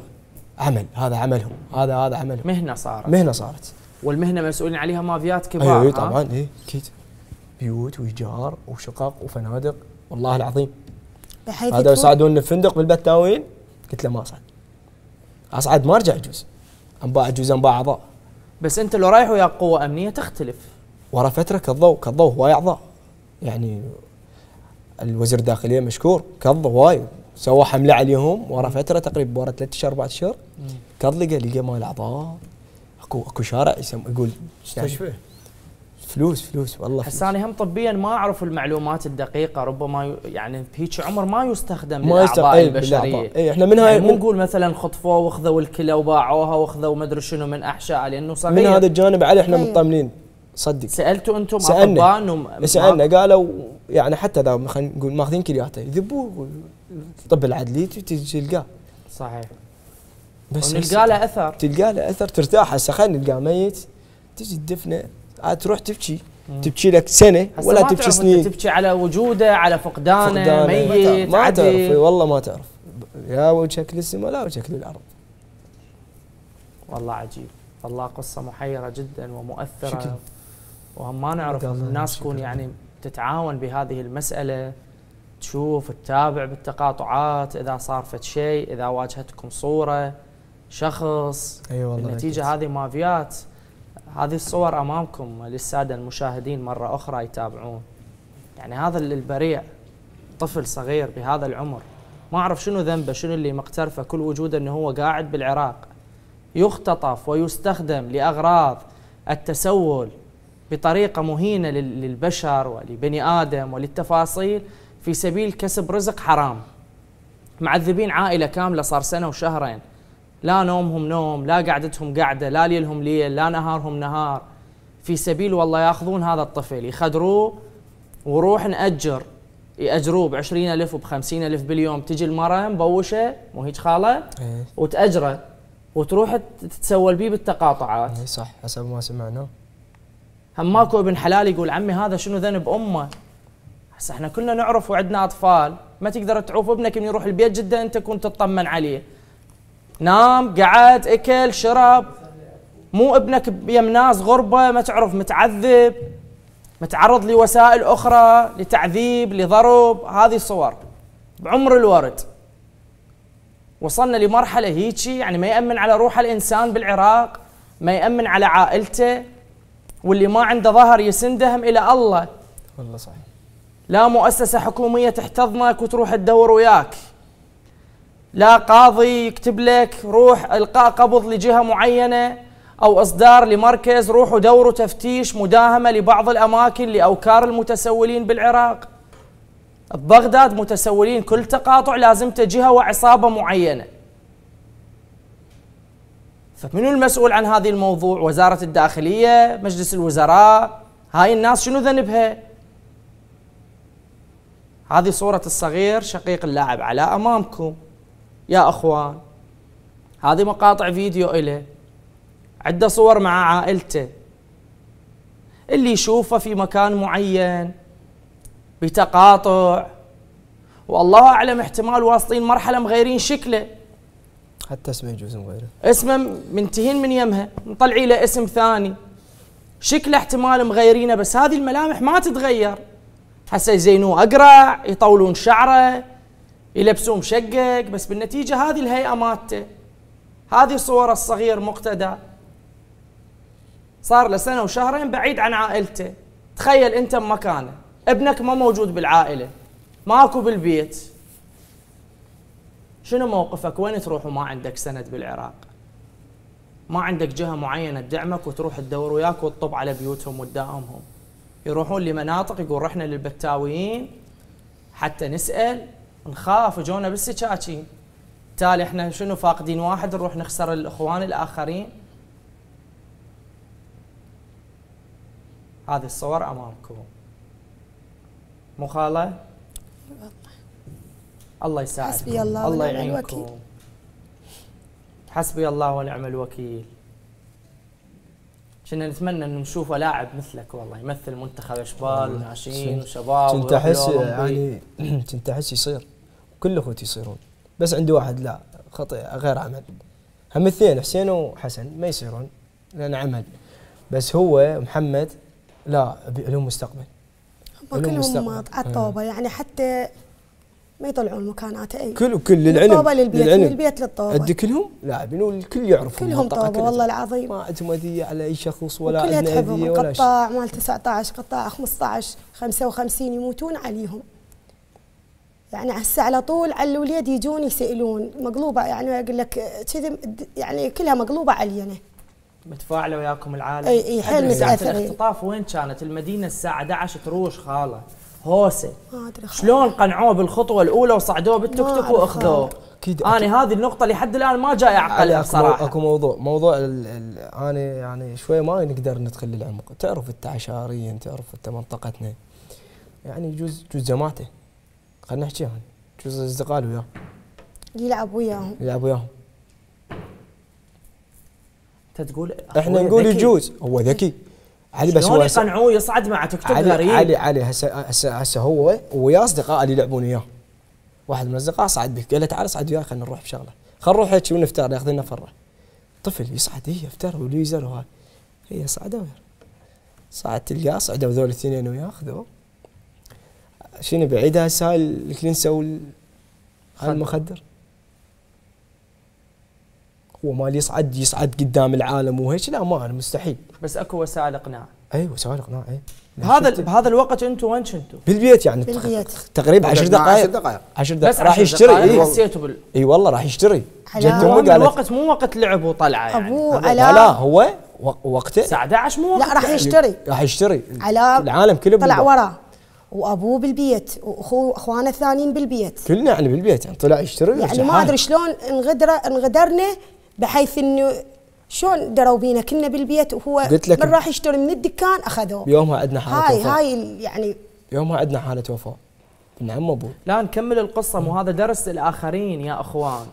عمل هذا عملهم هذا هذا عملهم مهنه صارت مهنه صارت والمهنه مسؤولين عليها مافيات كبار اي أيوة، أيوة، طبعا اي اكيد بيوت وايجار وشقق وفنادق والله العظيم بحيث هذا يصعدون الفندق بالبتاوين قلت له ما اصعد اصعد ما ارجع اجوز انباع اجوز انباع اعضاء بس انت لو رايح ويا قوه امنيه تختلف ورا فتره كضوا كضوا هواي اعضاء يعني الوزير الداخليه مشكور كض هواي سوى حمله عليهم ورا فتره تقريبا ورا ثلاث اشهر اربع اشهر كض لقى لقى مال اعضاء اكو اكو شارع يسم يقول يعني مستشفى فلوس فلوس والله بس انا هم طبيا ما اعرف المعلومات الدقيقه ربما يعني بهيك عمر ما يستخدم ما للاعضاء إيه، البشريه اي احنا من هاي يعني مو نقول مثلا خطفوه واخذوا الكلى وباعوها واخذوا ما ادري شنو من احشاء لانه صغير من هذا الجانب علي احنا إيه. مطمنين صدق سالتوا انتم سالنا انه إيه، سالنا قالوا يعني حتى اذا خلينا نقول ماخذين كلياته يذبوه طب العدلي تلقاه صحيح بس نلقى له اثر تلقى له اثر ترتاح هسه خلينا نلقاه ميت تجي تدفنه تروح تبكي تبكي لك سنه ولا تبكي سنين تبكي على وجوده على فقدانه, فقدانه ميت ما تعرف والله ما تعرف يا وجهك للسماء لا وجهك للارض والله عجيب والله قصه محيره جدا ومؤثره شكرا. وهم ما نعرف الناس تكون يعني تتعاون بهذه المساله تشوف تتابع بالتقاطعات اذا صار فد شيء اذا واجهتكم صوره شخص أيوة والله النتيجه هذه مافيات هذه الصور امامكم للساده المشاهدين مره اخرى يتابعون يعني هذا البريء طفل صغير بهذا العمر ما اعرف شنو ذنبه شنو اللي مقترفه كل وجوده انه هو قاعد بالعراق يختطف ويستخدم لاغراض التسول بطريقه مهينه للبشر ولبني ادم وللتفاصيل في سبيل كسب رزق حرام معذبين عائله كامله صار سنه وشهرين لا نومهم نوم لا قعدتهم قعدة لا ليلهم ليل لا نهارهم نهار في سبيل والله ياخذون هذا الطفل يخدروه وروح نأجر يأجروه بعشرين ألف وبخمسين ألف باليوم تجي المرة مبوشة مو هيج خالة إيه. وتأجره وتروح تتسول بيه بالتقاطعات اي صح حسب ما سمعنا هم ماكو ابن حلال يقول عمي هذا شنو ذنب امه هسه احنا كلنا نعرف وعندنا اطفال ما تقدر تعوف ابنك من يروح البيت جدا انت كنت تطمن عليه نام قعد اكل شرب مو ابنك يم ناس غربه ما تعرف متعذب متعرض لوسائل اخرى لتعذيب لضرب هذه الصور بعمر الورد وصلنا لمرحله هيجي يعني ما يامن على روح الانسان بالعراق ما يامن على عائلته واللي ما عنده ظهر يسندهم الى الله والله صحيح لا مؤسسه حكوميه تحتضنك وتروح تدور وياك لا قاضي يكتب لك روح القاء قبض لجهه معينه او اصدار لمركز روحوا دوروا تفتيش مداهمه لبعض الاماكن لاوكار المتسولين بالعراق ببغداد متسولين كل تقاطع لازمته جهه وعصابه معينه فمنو المسؤول عن هذه الموضوع وزاره الداخليه مجلس الوزراء هاي الناس شنو ذنبها هذه صوره الصغير شقيق اللاعب على امامكم يا اخوان هذه مقاطع فيديو إله عده صور مع عائلته اللي يشوفه في مكان معين بتقاطع والله اعلم احتمال واصلين مرحله مغيرين شكله حتى اسمه يجوز مغيره اسمه منتهين من يمها مطلعي له اسم ثاني شكله احتمال مغيرينه بس هذه الملامح ما تتغير هسه يزينوه اقرع يطولون شعره يلبسوه مشقق بس بالنتيجه هذه الهيئه مالته هذه صوره الصغير مقتدى صار له سنه وشهرين بعيد عن عائلته تخيل انت بمكانه ابنك ما موجود بالعائله ماكو بالبيت شنو موقفك وين تروح وما عندك سند بالعراق ما عندك جهه معينه تدعمك وتروح تدور وياك وتطب على بيوتهم وتداومهم يروحون لمناطق يقول رحنا للبتاويين حتى نسال نخاف وجونا بالسكاكي بالتالي احنا شنو فاقدين واحد نروح نخسر الاخوان الاخرين هذه الصور امامكم مو خاله الله يساعدكم حسبي الله, الله ونعم الوكيل حسبي الله ونعم الوكيل كنا نتمنى انه نشوفه لاعب مثلك والله يمثل منتخب اشبال وناشئين وشباب كنت احس يعني كنت احس يصير كل اخوتي يصيرون بس عندي واحد لا خطئ غير عمل هم الاثنين حسين وحسن ما يصيرون لان عمل بس هو محمد لا لهم مستقبل كلهم على الطوبه آه. يعني حتى ما يطلعون مكانات اي كل كل للعلم للطوبه للبيت للعلم. من البيت للطوبه عندي كلهم لاعبين والكل يعرفون كلهم طوبه والله العظيم ما عندهم اذيه على اي شخص ولا كلها تحبهم قطاع مال 19 قطاع 15 55 يموتون عليهم يعني هسه على طول على الوليد يجون يسالون مقلوبه يعني اقول لك كذي يعني كلها مقلوبه علينا متفاعله وياكم العالم اي اي حلو ساعه يعني. الاختطاف وين كانت؟ المدينه الساعه 11 تروش خاله هوسه ما ادري شلون قنعوه بالخطوه الاولى وصعدوه بالتوك توك واخذوه اكيد انا هذه النقطه لحد الان ما جاي اعقلها بصراحه اكو موضوع موضوع الـ الـ انا يعني شوي ما نقدر ندخل للعمق تعرف انت عشاريا تعرف انت منطقتنا يعني جزء جزء جماعته خلينا نحكي هون جوز اصدقاء وياه يلعب وياهم يلعب وياهم انت تقول احنا نقول يجوز هو ذكي علي بس هو يقنعوه يصعد مع تيك توك علي غريب علي علي هسه هسه هو ويا اصدقاء اللي يلعبون وياه واحد من الاصدقاء صعد بك قال له تعال اصعد وياي خلينا نروح بشغله خلينا نروح هيك ونفتر ناخذ لنا فره طفل يصعد هي إيه، افتر وليزر وهاي هي إيه، صعدوا صعدت تلقاه صعدوا ذول الاثنين وياه خذوه شنو بعيدها هسه الكلينسا والمخدر هو مال يصعد يصعد قدام العالم وهيك لا ما انا مستحيل بس اكو وسائل اقناع اي وسائل اقناع اي بهذا بهذا الوقت انتم وين كنتوا؟ بالبيت يعني بالبيت تقريبا 10 دقائق 10 دقائق 10 دقائق راح يشتري اي بال اي والله راح يشتري جد امي قالت الوقت مو وقت لعب وطلعه يعني ابوه لا لا هو وقته الساعه 11 مو وقت لا راح يشتري راح يشتري علاء العالم كله طلع وراه وابوه بالبيت واخوه واخوانه الثانيين بالبيت كلنا يعني بالبيت يعني طلع يشتري يعني ما ادري شلون انغدر انغدرنا بحيث انه شلون دروا بينا كنا بالبيت وهو قلت لك من راح يشتري من الدكان اخذوه يومها عندنا حاله هاي وفاء. هاي يعني يومها عندنا حاله وفاه ابن عم ابوه لا نكمل القصه مو هذا درس الاخرين يا اخوان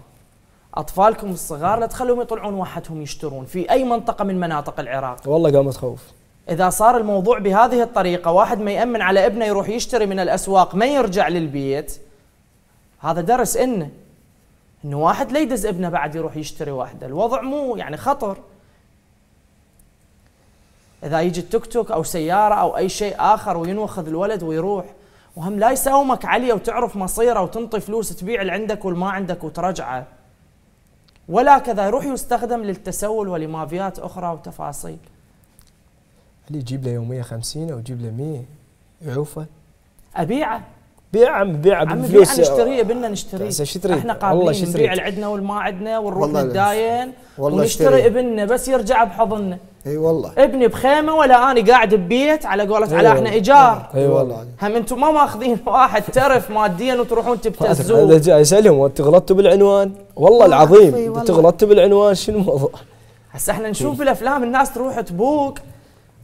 اطفالكم الصغار لا تخلوهم يطلعون وحدهم يشترون في اي منطقه من مناطق العراق والله قامت خوف اذا صار الموضوع بهذه الطريقه واحد ما يامن على ابنه يروح يشتري من الاسواق ما يرجع للبيت هذا درس انه انه واحد لا يدز ابنه بعد يروح يشتري واحده الوضع مو يعني خطر اذا يجي التوك توك او سياره او اي شيء اخر وينوخذ الولد ويروح وهم لا يساومك عليه وتعرف مصيره وتنطي فلوس تبيع اللي عندك والما عندك وترجعه ولا كذا يروح يستخدم للتسول ولمافيات اخرى وتفاصيل اللي يجيب له يوميه 50 او يجيب له 100 يعوفه ابيعه بيع عم بيع بالفلوس عم نشتريه بدنا نشتريه شتريت. احنا قابلين نبيع اللي عندنا واللي ما عندنا ونروح نتداين ونشتري ابننا بس يرجع بحضننا اي والله ابني بخيمه ولا انا قاعد ببيت على قولة على احنا ايجار اي والله هم انتم ما ماخذين واحد ترف ماديا وتروحون تبتزون جاي اسالهم انت غلطتوا بالعنوان والله العظيم انت غلطتوا بالعنوان شنو الموضوع هسه احنا نشوف الافلام الناس تروح تبوك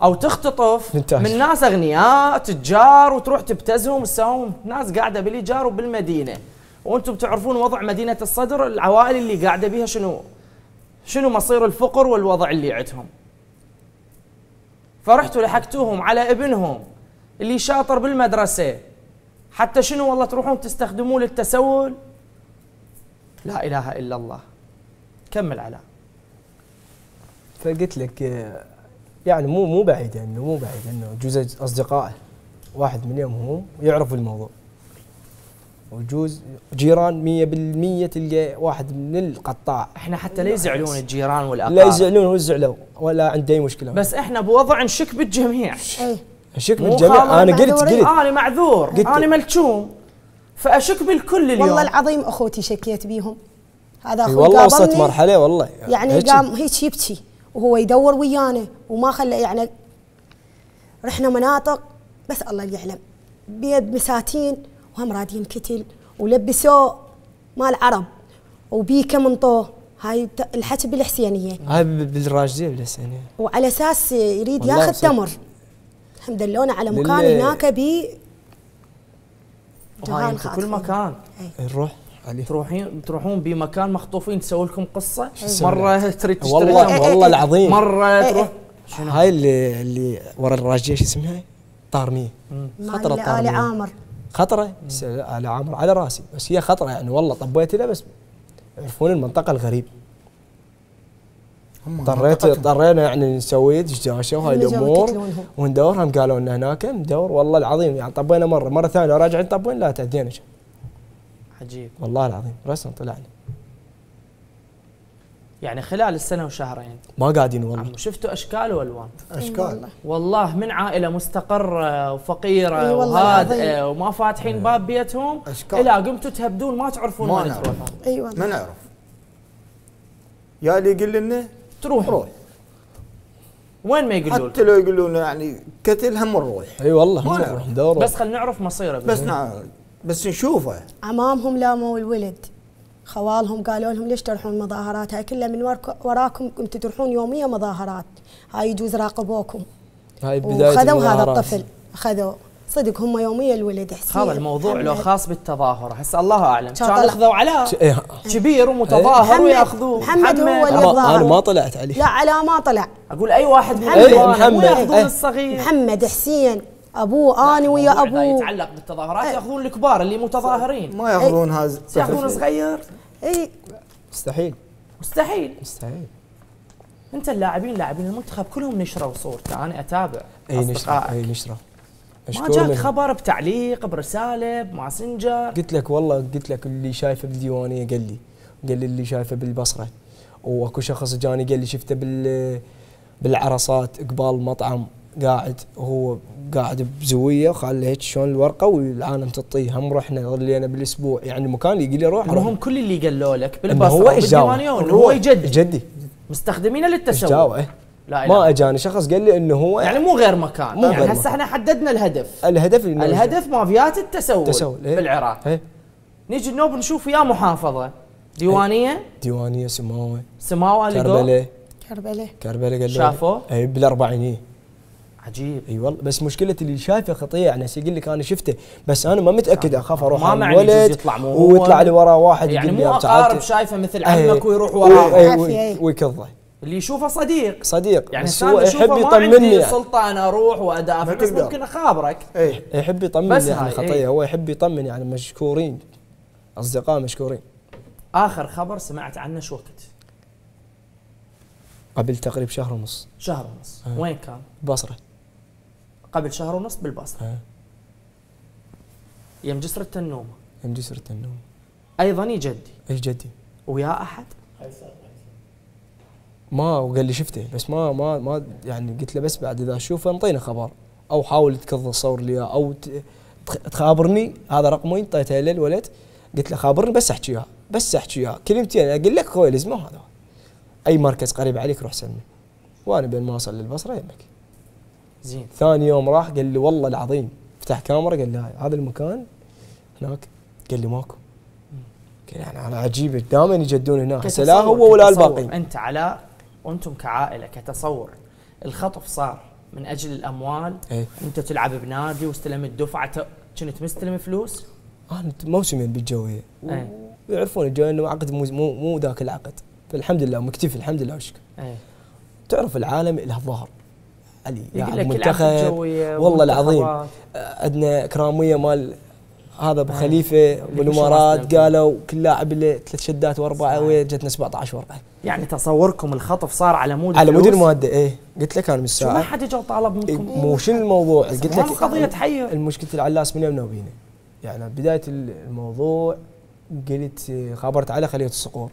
او تختطف انتهش. من ناس اغنياء تجار وتروح تبتزهم تساوم ناس قاعده بالايجار وبالمدينه وانتم تعرفون وضع مدينه الصدر العوائل اللي قاعده بها شنو شنو مصير الفقر والوضع اللي عندهم فرحتوا لحقتوهم على ابنهم اللي شاطر بالمدرسه حتى شنو والله تروحون تستخدموه للتسول لا اله الا الله كمل علاء فقلت لك يعني مو مو بعيد انه يعني مو بعيد انه جوز اصدقائه واحد منهم هم يعرفوا الموضوع وجوز جيران 100% تلقى واحد من القطاع احنا حتى لا يزعلون الجيران والاقارب لا يزعلون ولا زعلوا ولا عندي اي مشكله بس احنا بوضع نشك بالجميع اشك إيه. بالجميع انا قلت قلت انا معذور قلت انا ملتوم فاشك بالكل اليوم والله العظيم اخوتي شكيت بيهم هذا اخوي والله وصلت مرحله والله يعني قام هيك يبكي وهو يدور ويانا وما خلى يعني رحنا مناطق بس الله يعلم بيد مساتين وهم رادين كتل ولبسوه مال عرب وبيكه منطوه هاي الحكي بالحسينيه هاي بالراجديه بالحسينيه وعلى اساس يريد ياخذ تمر هم دلونا على مكان هناك ب جهال كل مكان نروح إيه. إيه، عليه تروحين تروحون بمكان مخطوفين تسوي لكم قصه مره تريد تشتري والله والله إيه، إيه، إيه. العظيم مره تروح هاي اللي اللي ورا الراجيه شو اسمها؟ طارميه خطره طارميه ال عامر خطره على ال عامر على راسي بس هي خطره يعني والله طبيت لها بس يعرفون المنطقه الغريب اضطريت اضطرينا يعني نسوي دشداشه وهاي الامور وندورهم قالوا لنا هناك ندور والله العظيم يعني طبينا مره مره ثانيه راجعين طبين لا تاذينا عجيب والله العظيم رسم طلع لي يعني خلال السنه وشهرين ما قاعدين والله عم شفتوا اشكال والوان اشكال والله من عائله مستقره وفقيره أيوة وهادئه وما فاتحين أيوة. باب بيتهم أشكال. الى قمتوا تهبدون ما تعرفون وين تروحون ايوه ما نعرف يا اللي يقول لنا تروح روح وين ما يقولون حتى لو يقولون يعني كتل هم نروح اي أيوة والله ما نعرف بس خلينا نعرف مصيره بس نعرف بس نشوفه امامهم لاموا الولد خوالهم قالوا لهم ليش تروحون مظاهرات هاي كلها من وراكم انتم تروحون يوميه مظاهرات هاي يجوز راقبوكم هاي بدايه خذوا هذا الطفل خذوا صدق هم يوميه الولد حسين هذا الموضوع لو خاص بالتظاهر هسه الله اعلم كان اخذوا على إيه. كبير ومتظاهر وياخذوه محمد, محمد, هو اللي الظاهر انا ما طلعت عليه لا على ما طلع اقول اي واحد من محمد وياخذون إيه. الصغير محمد حسين ابوه انا ويا ابوه يتعلق بالتظاهرات ايه ياخذون الكبار اللي متظاهرين ما ياخذون ايه ياخذون صغير اي مستحيل مستحيل مستحيل انت اللاعبين لاعبين المنتخب كلهم نشروا صورته انا اتابع اي نشرة اي نشرة ما جاك خبر بتعليق برساله بماسنجر قلت لك والله قلت لك اللي شايفه بالديوانيه قال لي قال لي اللي شايفه بالبصره واكو شخص جاني قال لي شفته بال بالعرصات قبال مطعم قاعد هو قاعد بزويه وخاله هيك شلون الورقه والعالم تطيه هم رحنا ظلينا بالاسبوع يعني مكان يقول لي روح المهم كل اللي قالوا لك بالبصره بالديوانيه بالديوانيون هو يجدي جدي مستخدمينه للتسوق إيه؟ لا إلا. ما اجاني شخص قال لي انه هو يعني مو غير مكان مو يعني هسه احنا حددنا الهدف الهدف الهدف مافيات التسول, التسول. إيه؟ بالعراق إيه؟ نيجي نوب نشوف يا محافظه ديوانيه إيه؟ ديوانيه سماوه سماوه كربله كربله كربله قال شافوه اي بالاربعينيه عجيب اي والله بس مشكله اللي شايفه خطيه يعني يقول لك انا شفته بس انا ما متاكد آه، اخاف اروح ما الولد يطلع مو ويطلع لي وراه واحد يعني مو اقارب شايفه مثل عمك إيه. ويروح وراه إيه، إيه، ويكضه اللي يشوفه صديق صديق يعني بس هو يحب يطمني ما عندي يعني. سلطه انا اروح وادافع بس ممكن اخابرك اي يحب يطمني بس يعني خطيه هو يحب يطمن يعني مشكورين اصدقاء مشكورين اخر خبر سمعت عنه شو وقت؟ قبل تقريبا شهر ونص شهر ونص وين كان؟ بصره قبل شهر ونص بالبصره يم جسر التنومه يم جسر التنومه ايضا جدي اي جدي ويا احد ما وقال لي شفته بس ما ما ما يعني قلت له بس بعد اذا اشوفه انطينا خبر او حاول تكظ الصور لي او تخابرني هذا رقمي طيب، انطيته للولد قلت له خابرني بس احكي وياه بس احكي كلمتي كلمتين اقول لك خوي لازمه هذا اي مركز قريب عليك روح سلمه وانا بين ما اوصل للبصره يمك زين ثاني يوم راح قال لي والله العظيم فتح كاميرا قال لي هذا المكان هناك قال لي ماكو قال يعني انا عجيب دائما يجدون هناك لا هو ولا الباقي انت علاء وانتم كعائله كتصور الخطف صار من اجل الاموال ايه؟ انت تلعب بنادي واستلمت دفعه كنت مستلم فلوس؟ انا موسمين بالجويه ايه؟ يعرفون الجويه انه عقد مو مو, مو ذاك العقد فالحمد لله مكتفي الحمد لله وشكر ايه؟ تعرف العالم له ظهر علي لاعب منتخب والله العظيم عندنا كراميه مال هذا ابو آه. خليفه بالامارات قالوا كل لاعب له ثلاث شدات واربعه جتنا 17 ورقه يعني تصوركم الخطف صار على مود على مود الماده ايه قلت لك انا من الساعه ما حد اجى طالب منكم إيه، مو شنو الموضوع قلت لك قضيه حيه المشكله العلاس من يومنا وبينا يعني بدايه الموضوع قلت خبرت على خليه الصقور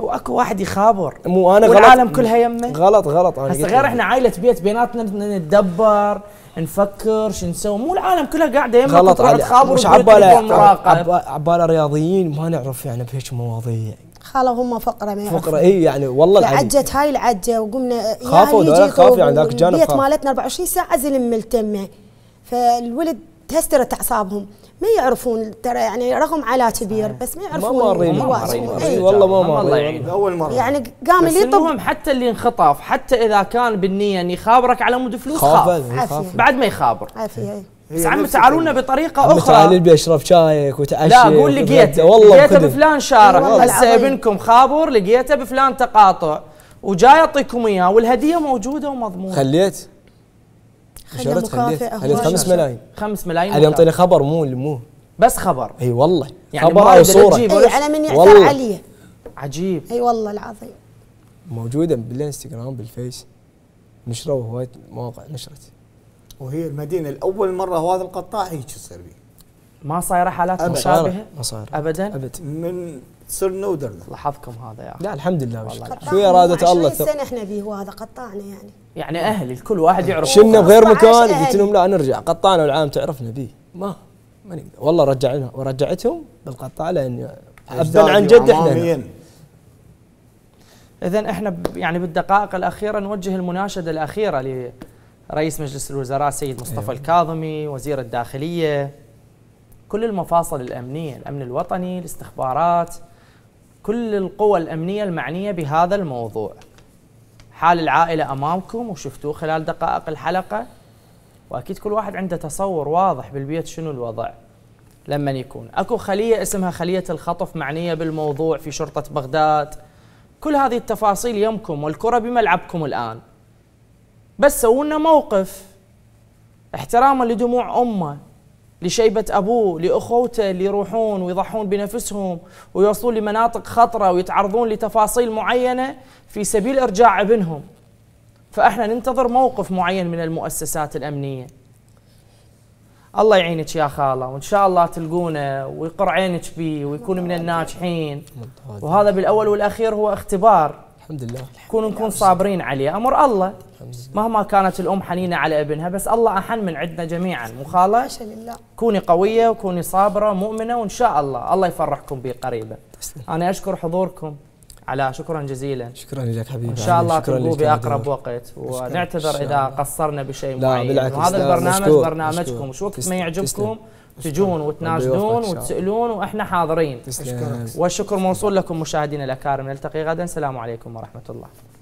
واكو واحد يخابر مو انا والعالم غلط كلها يمه غلط غلط انا غير احنا عائله بيت بيناتنا نتدبر نفكر شو نسوي مو العالم كلها قاعده يمه غلط علي مش عباله عباله رياضيين ما نعرف يعني بهيك مواضيع خلا هم فقره ما فقره اي يعني والله عجت هاي العجه وقمنا يعني خافوا ولا خاف يعني ذاك الجانب بيت مالتنا 24 ساعه زلم ملتمه فالولد تهسترت اعصابهم ما يعرفون ترى يعني رغم على كبير بس ما يعرفون ما مارين إيه. اي والله ما مارين اول مره يعني قام اللي يطب حتى اللي انخطف حتى اذا كان بالنيه اني خابرك على مود فلوس خاف بعد ما يخابر عافيه بس عم تعالونا بطريقه اخرى تعال البي اشرب شايك وتعشى لا قول لقيته والله لقيته بفلان شارع هسه ابنكم خابر لقيته بفلان تقاطع وجاي اعطيكم اياه والهديه موجوده ومضمونه خليت اشارتها اللي خمس ملايين خمس ملايين اللي ينطيني خبر مو مو بس خبر اي والله يعني خبر او صوره اي على من يعثر عليه عجيب اي والله العظيم موجوده بالانستغرام بالفيس نشروا هواية مواقع نشرت وهي المدينه الاول مره هذا القطاع هيك يصير به ما صايره حالات مشابهه ما صايره ابدا ابدا من تصير نودر لاحظكم هذا يا اخي لا الحمد لله شو اراده الله 20 سنه احنا به وهذا قطاعنا يعني يعني اهلي الكل واحد يعرف شلنا بغير مكان قلت لهم لا نرجع قطعنا والعالم تعرفنا به ما ماني والله رجعنا ورجعتهم بالقطع لان ابدا عن جد احنا اذا احنا يعني بالدقائق الاخيره نوجه المناشده الاخيره لرئيس مجلس الوزراء سيد مصطفى أيوه. الكاظمي وزير الداخليه كل المفاصل الامنيه الامن الوطني الاستخبارات كل القوى الامنيه المعنيه بهذا الموضوع حال العائلة أمامكم وشفتوه خلال دقائق الحلقة وأكيد كل واحد عنده تصور واضح بالبيت شنو الوضع لما يكون أكو خلية اسمها خلية الخطف معنية بالموضوع في شرطة بغداد كل هذه التفاصيل يمكم والكرة بملعبكم الآن بس سووا لنا موقف احتراما لدموع أمه لشيبة أبوه لأخوته اللي يروحون ويضحون بنفسهم ويوصلون لمناطق خطرة ويتعرضون لتفاصيل معينة في سبيل إرجاع ابنهم فإحنا ننتظر موقف معين من المؤسسات الأمنية الله يعينك يا خالة وإن شاء الله تلقونه ويقر عينك بيه ويكون من الناجحين وهذا بالأول والأخير هو اختبار الحمد لله كون نكون صابرين عليه امر الله مهما كانت الام حنينه على ابنها بس الله احن من عندنا جميعا مو خاله ما شاء الله كوني قويه وكوني صابره مؤمنه وان شاء الله الله يفرحكم به قريبا انا اشكر حضوركم على شكرا جزيلا شكرا لك حبيبي ان شاء الله تكونوا باقرب وقت ونعتذر اذا قصرنا بشيء معين لا بالعكس وهذا البرنامج برنامجكم شو وقت ما يعجبكم تجون وتناشدون وتسالون واحنا حاضرين والشكر موصول لكم مشاهدينا الاكارم نلتقي غدا السلام عليكم ورحمه الله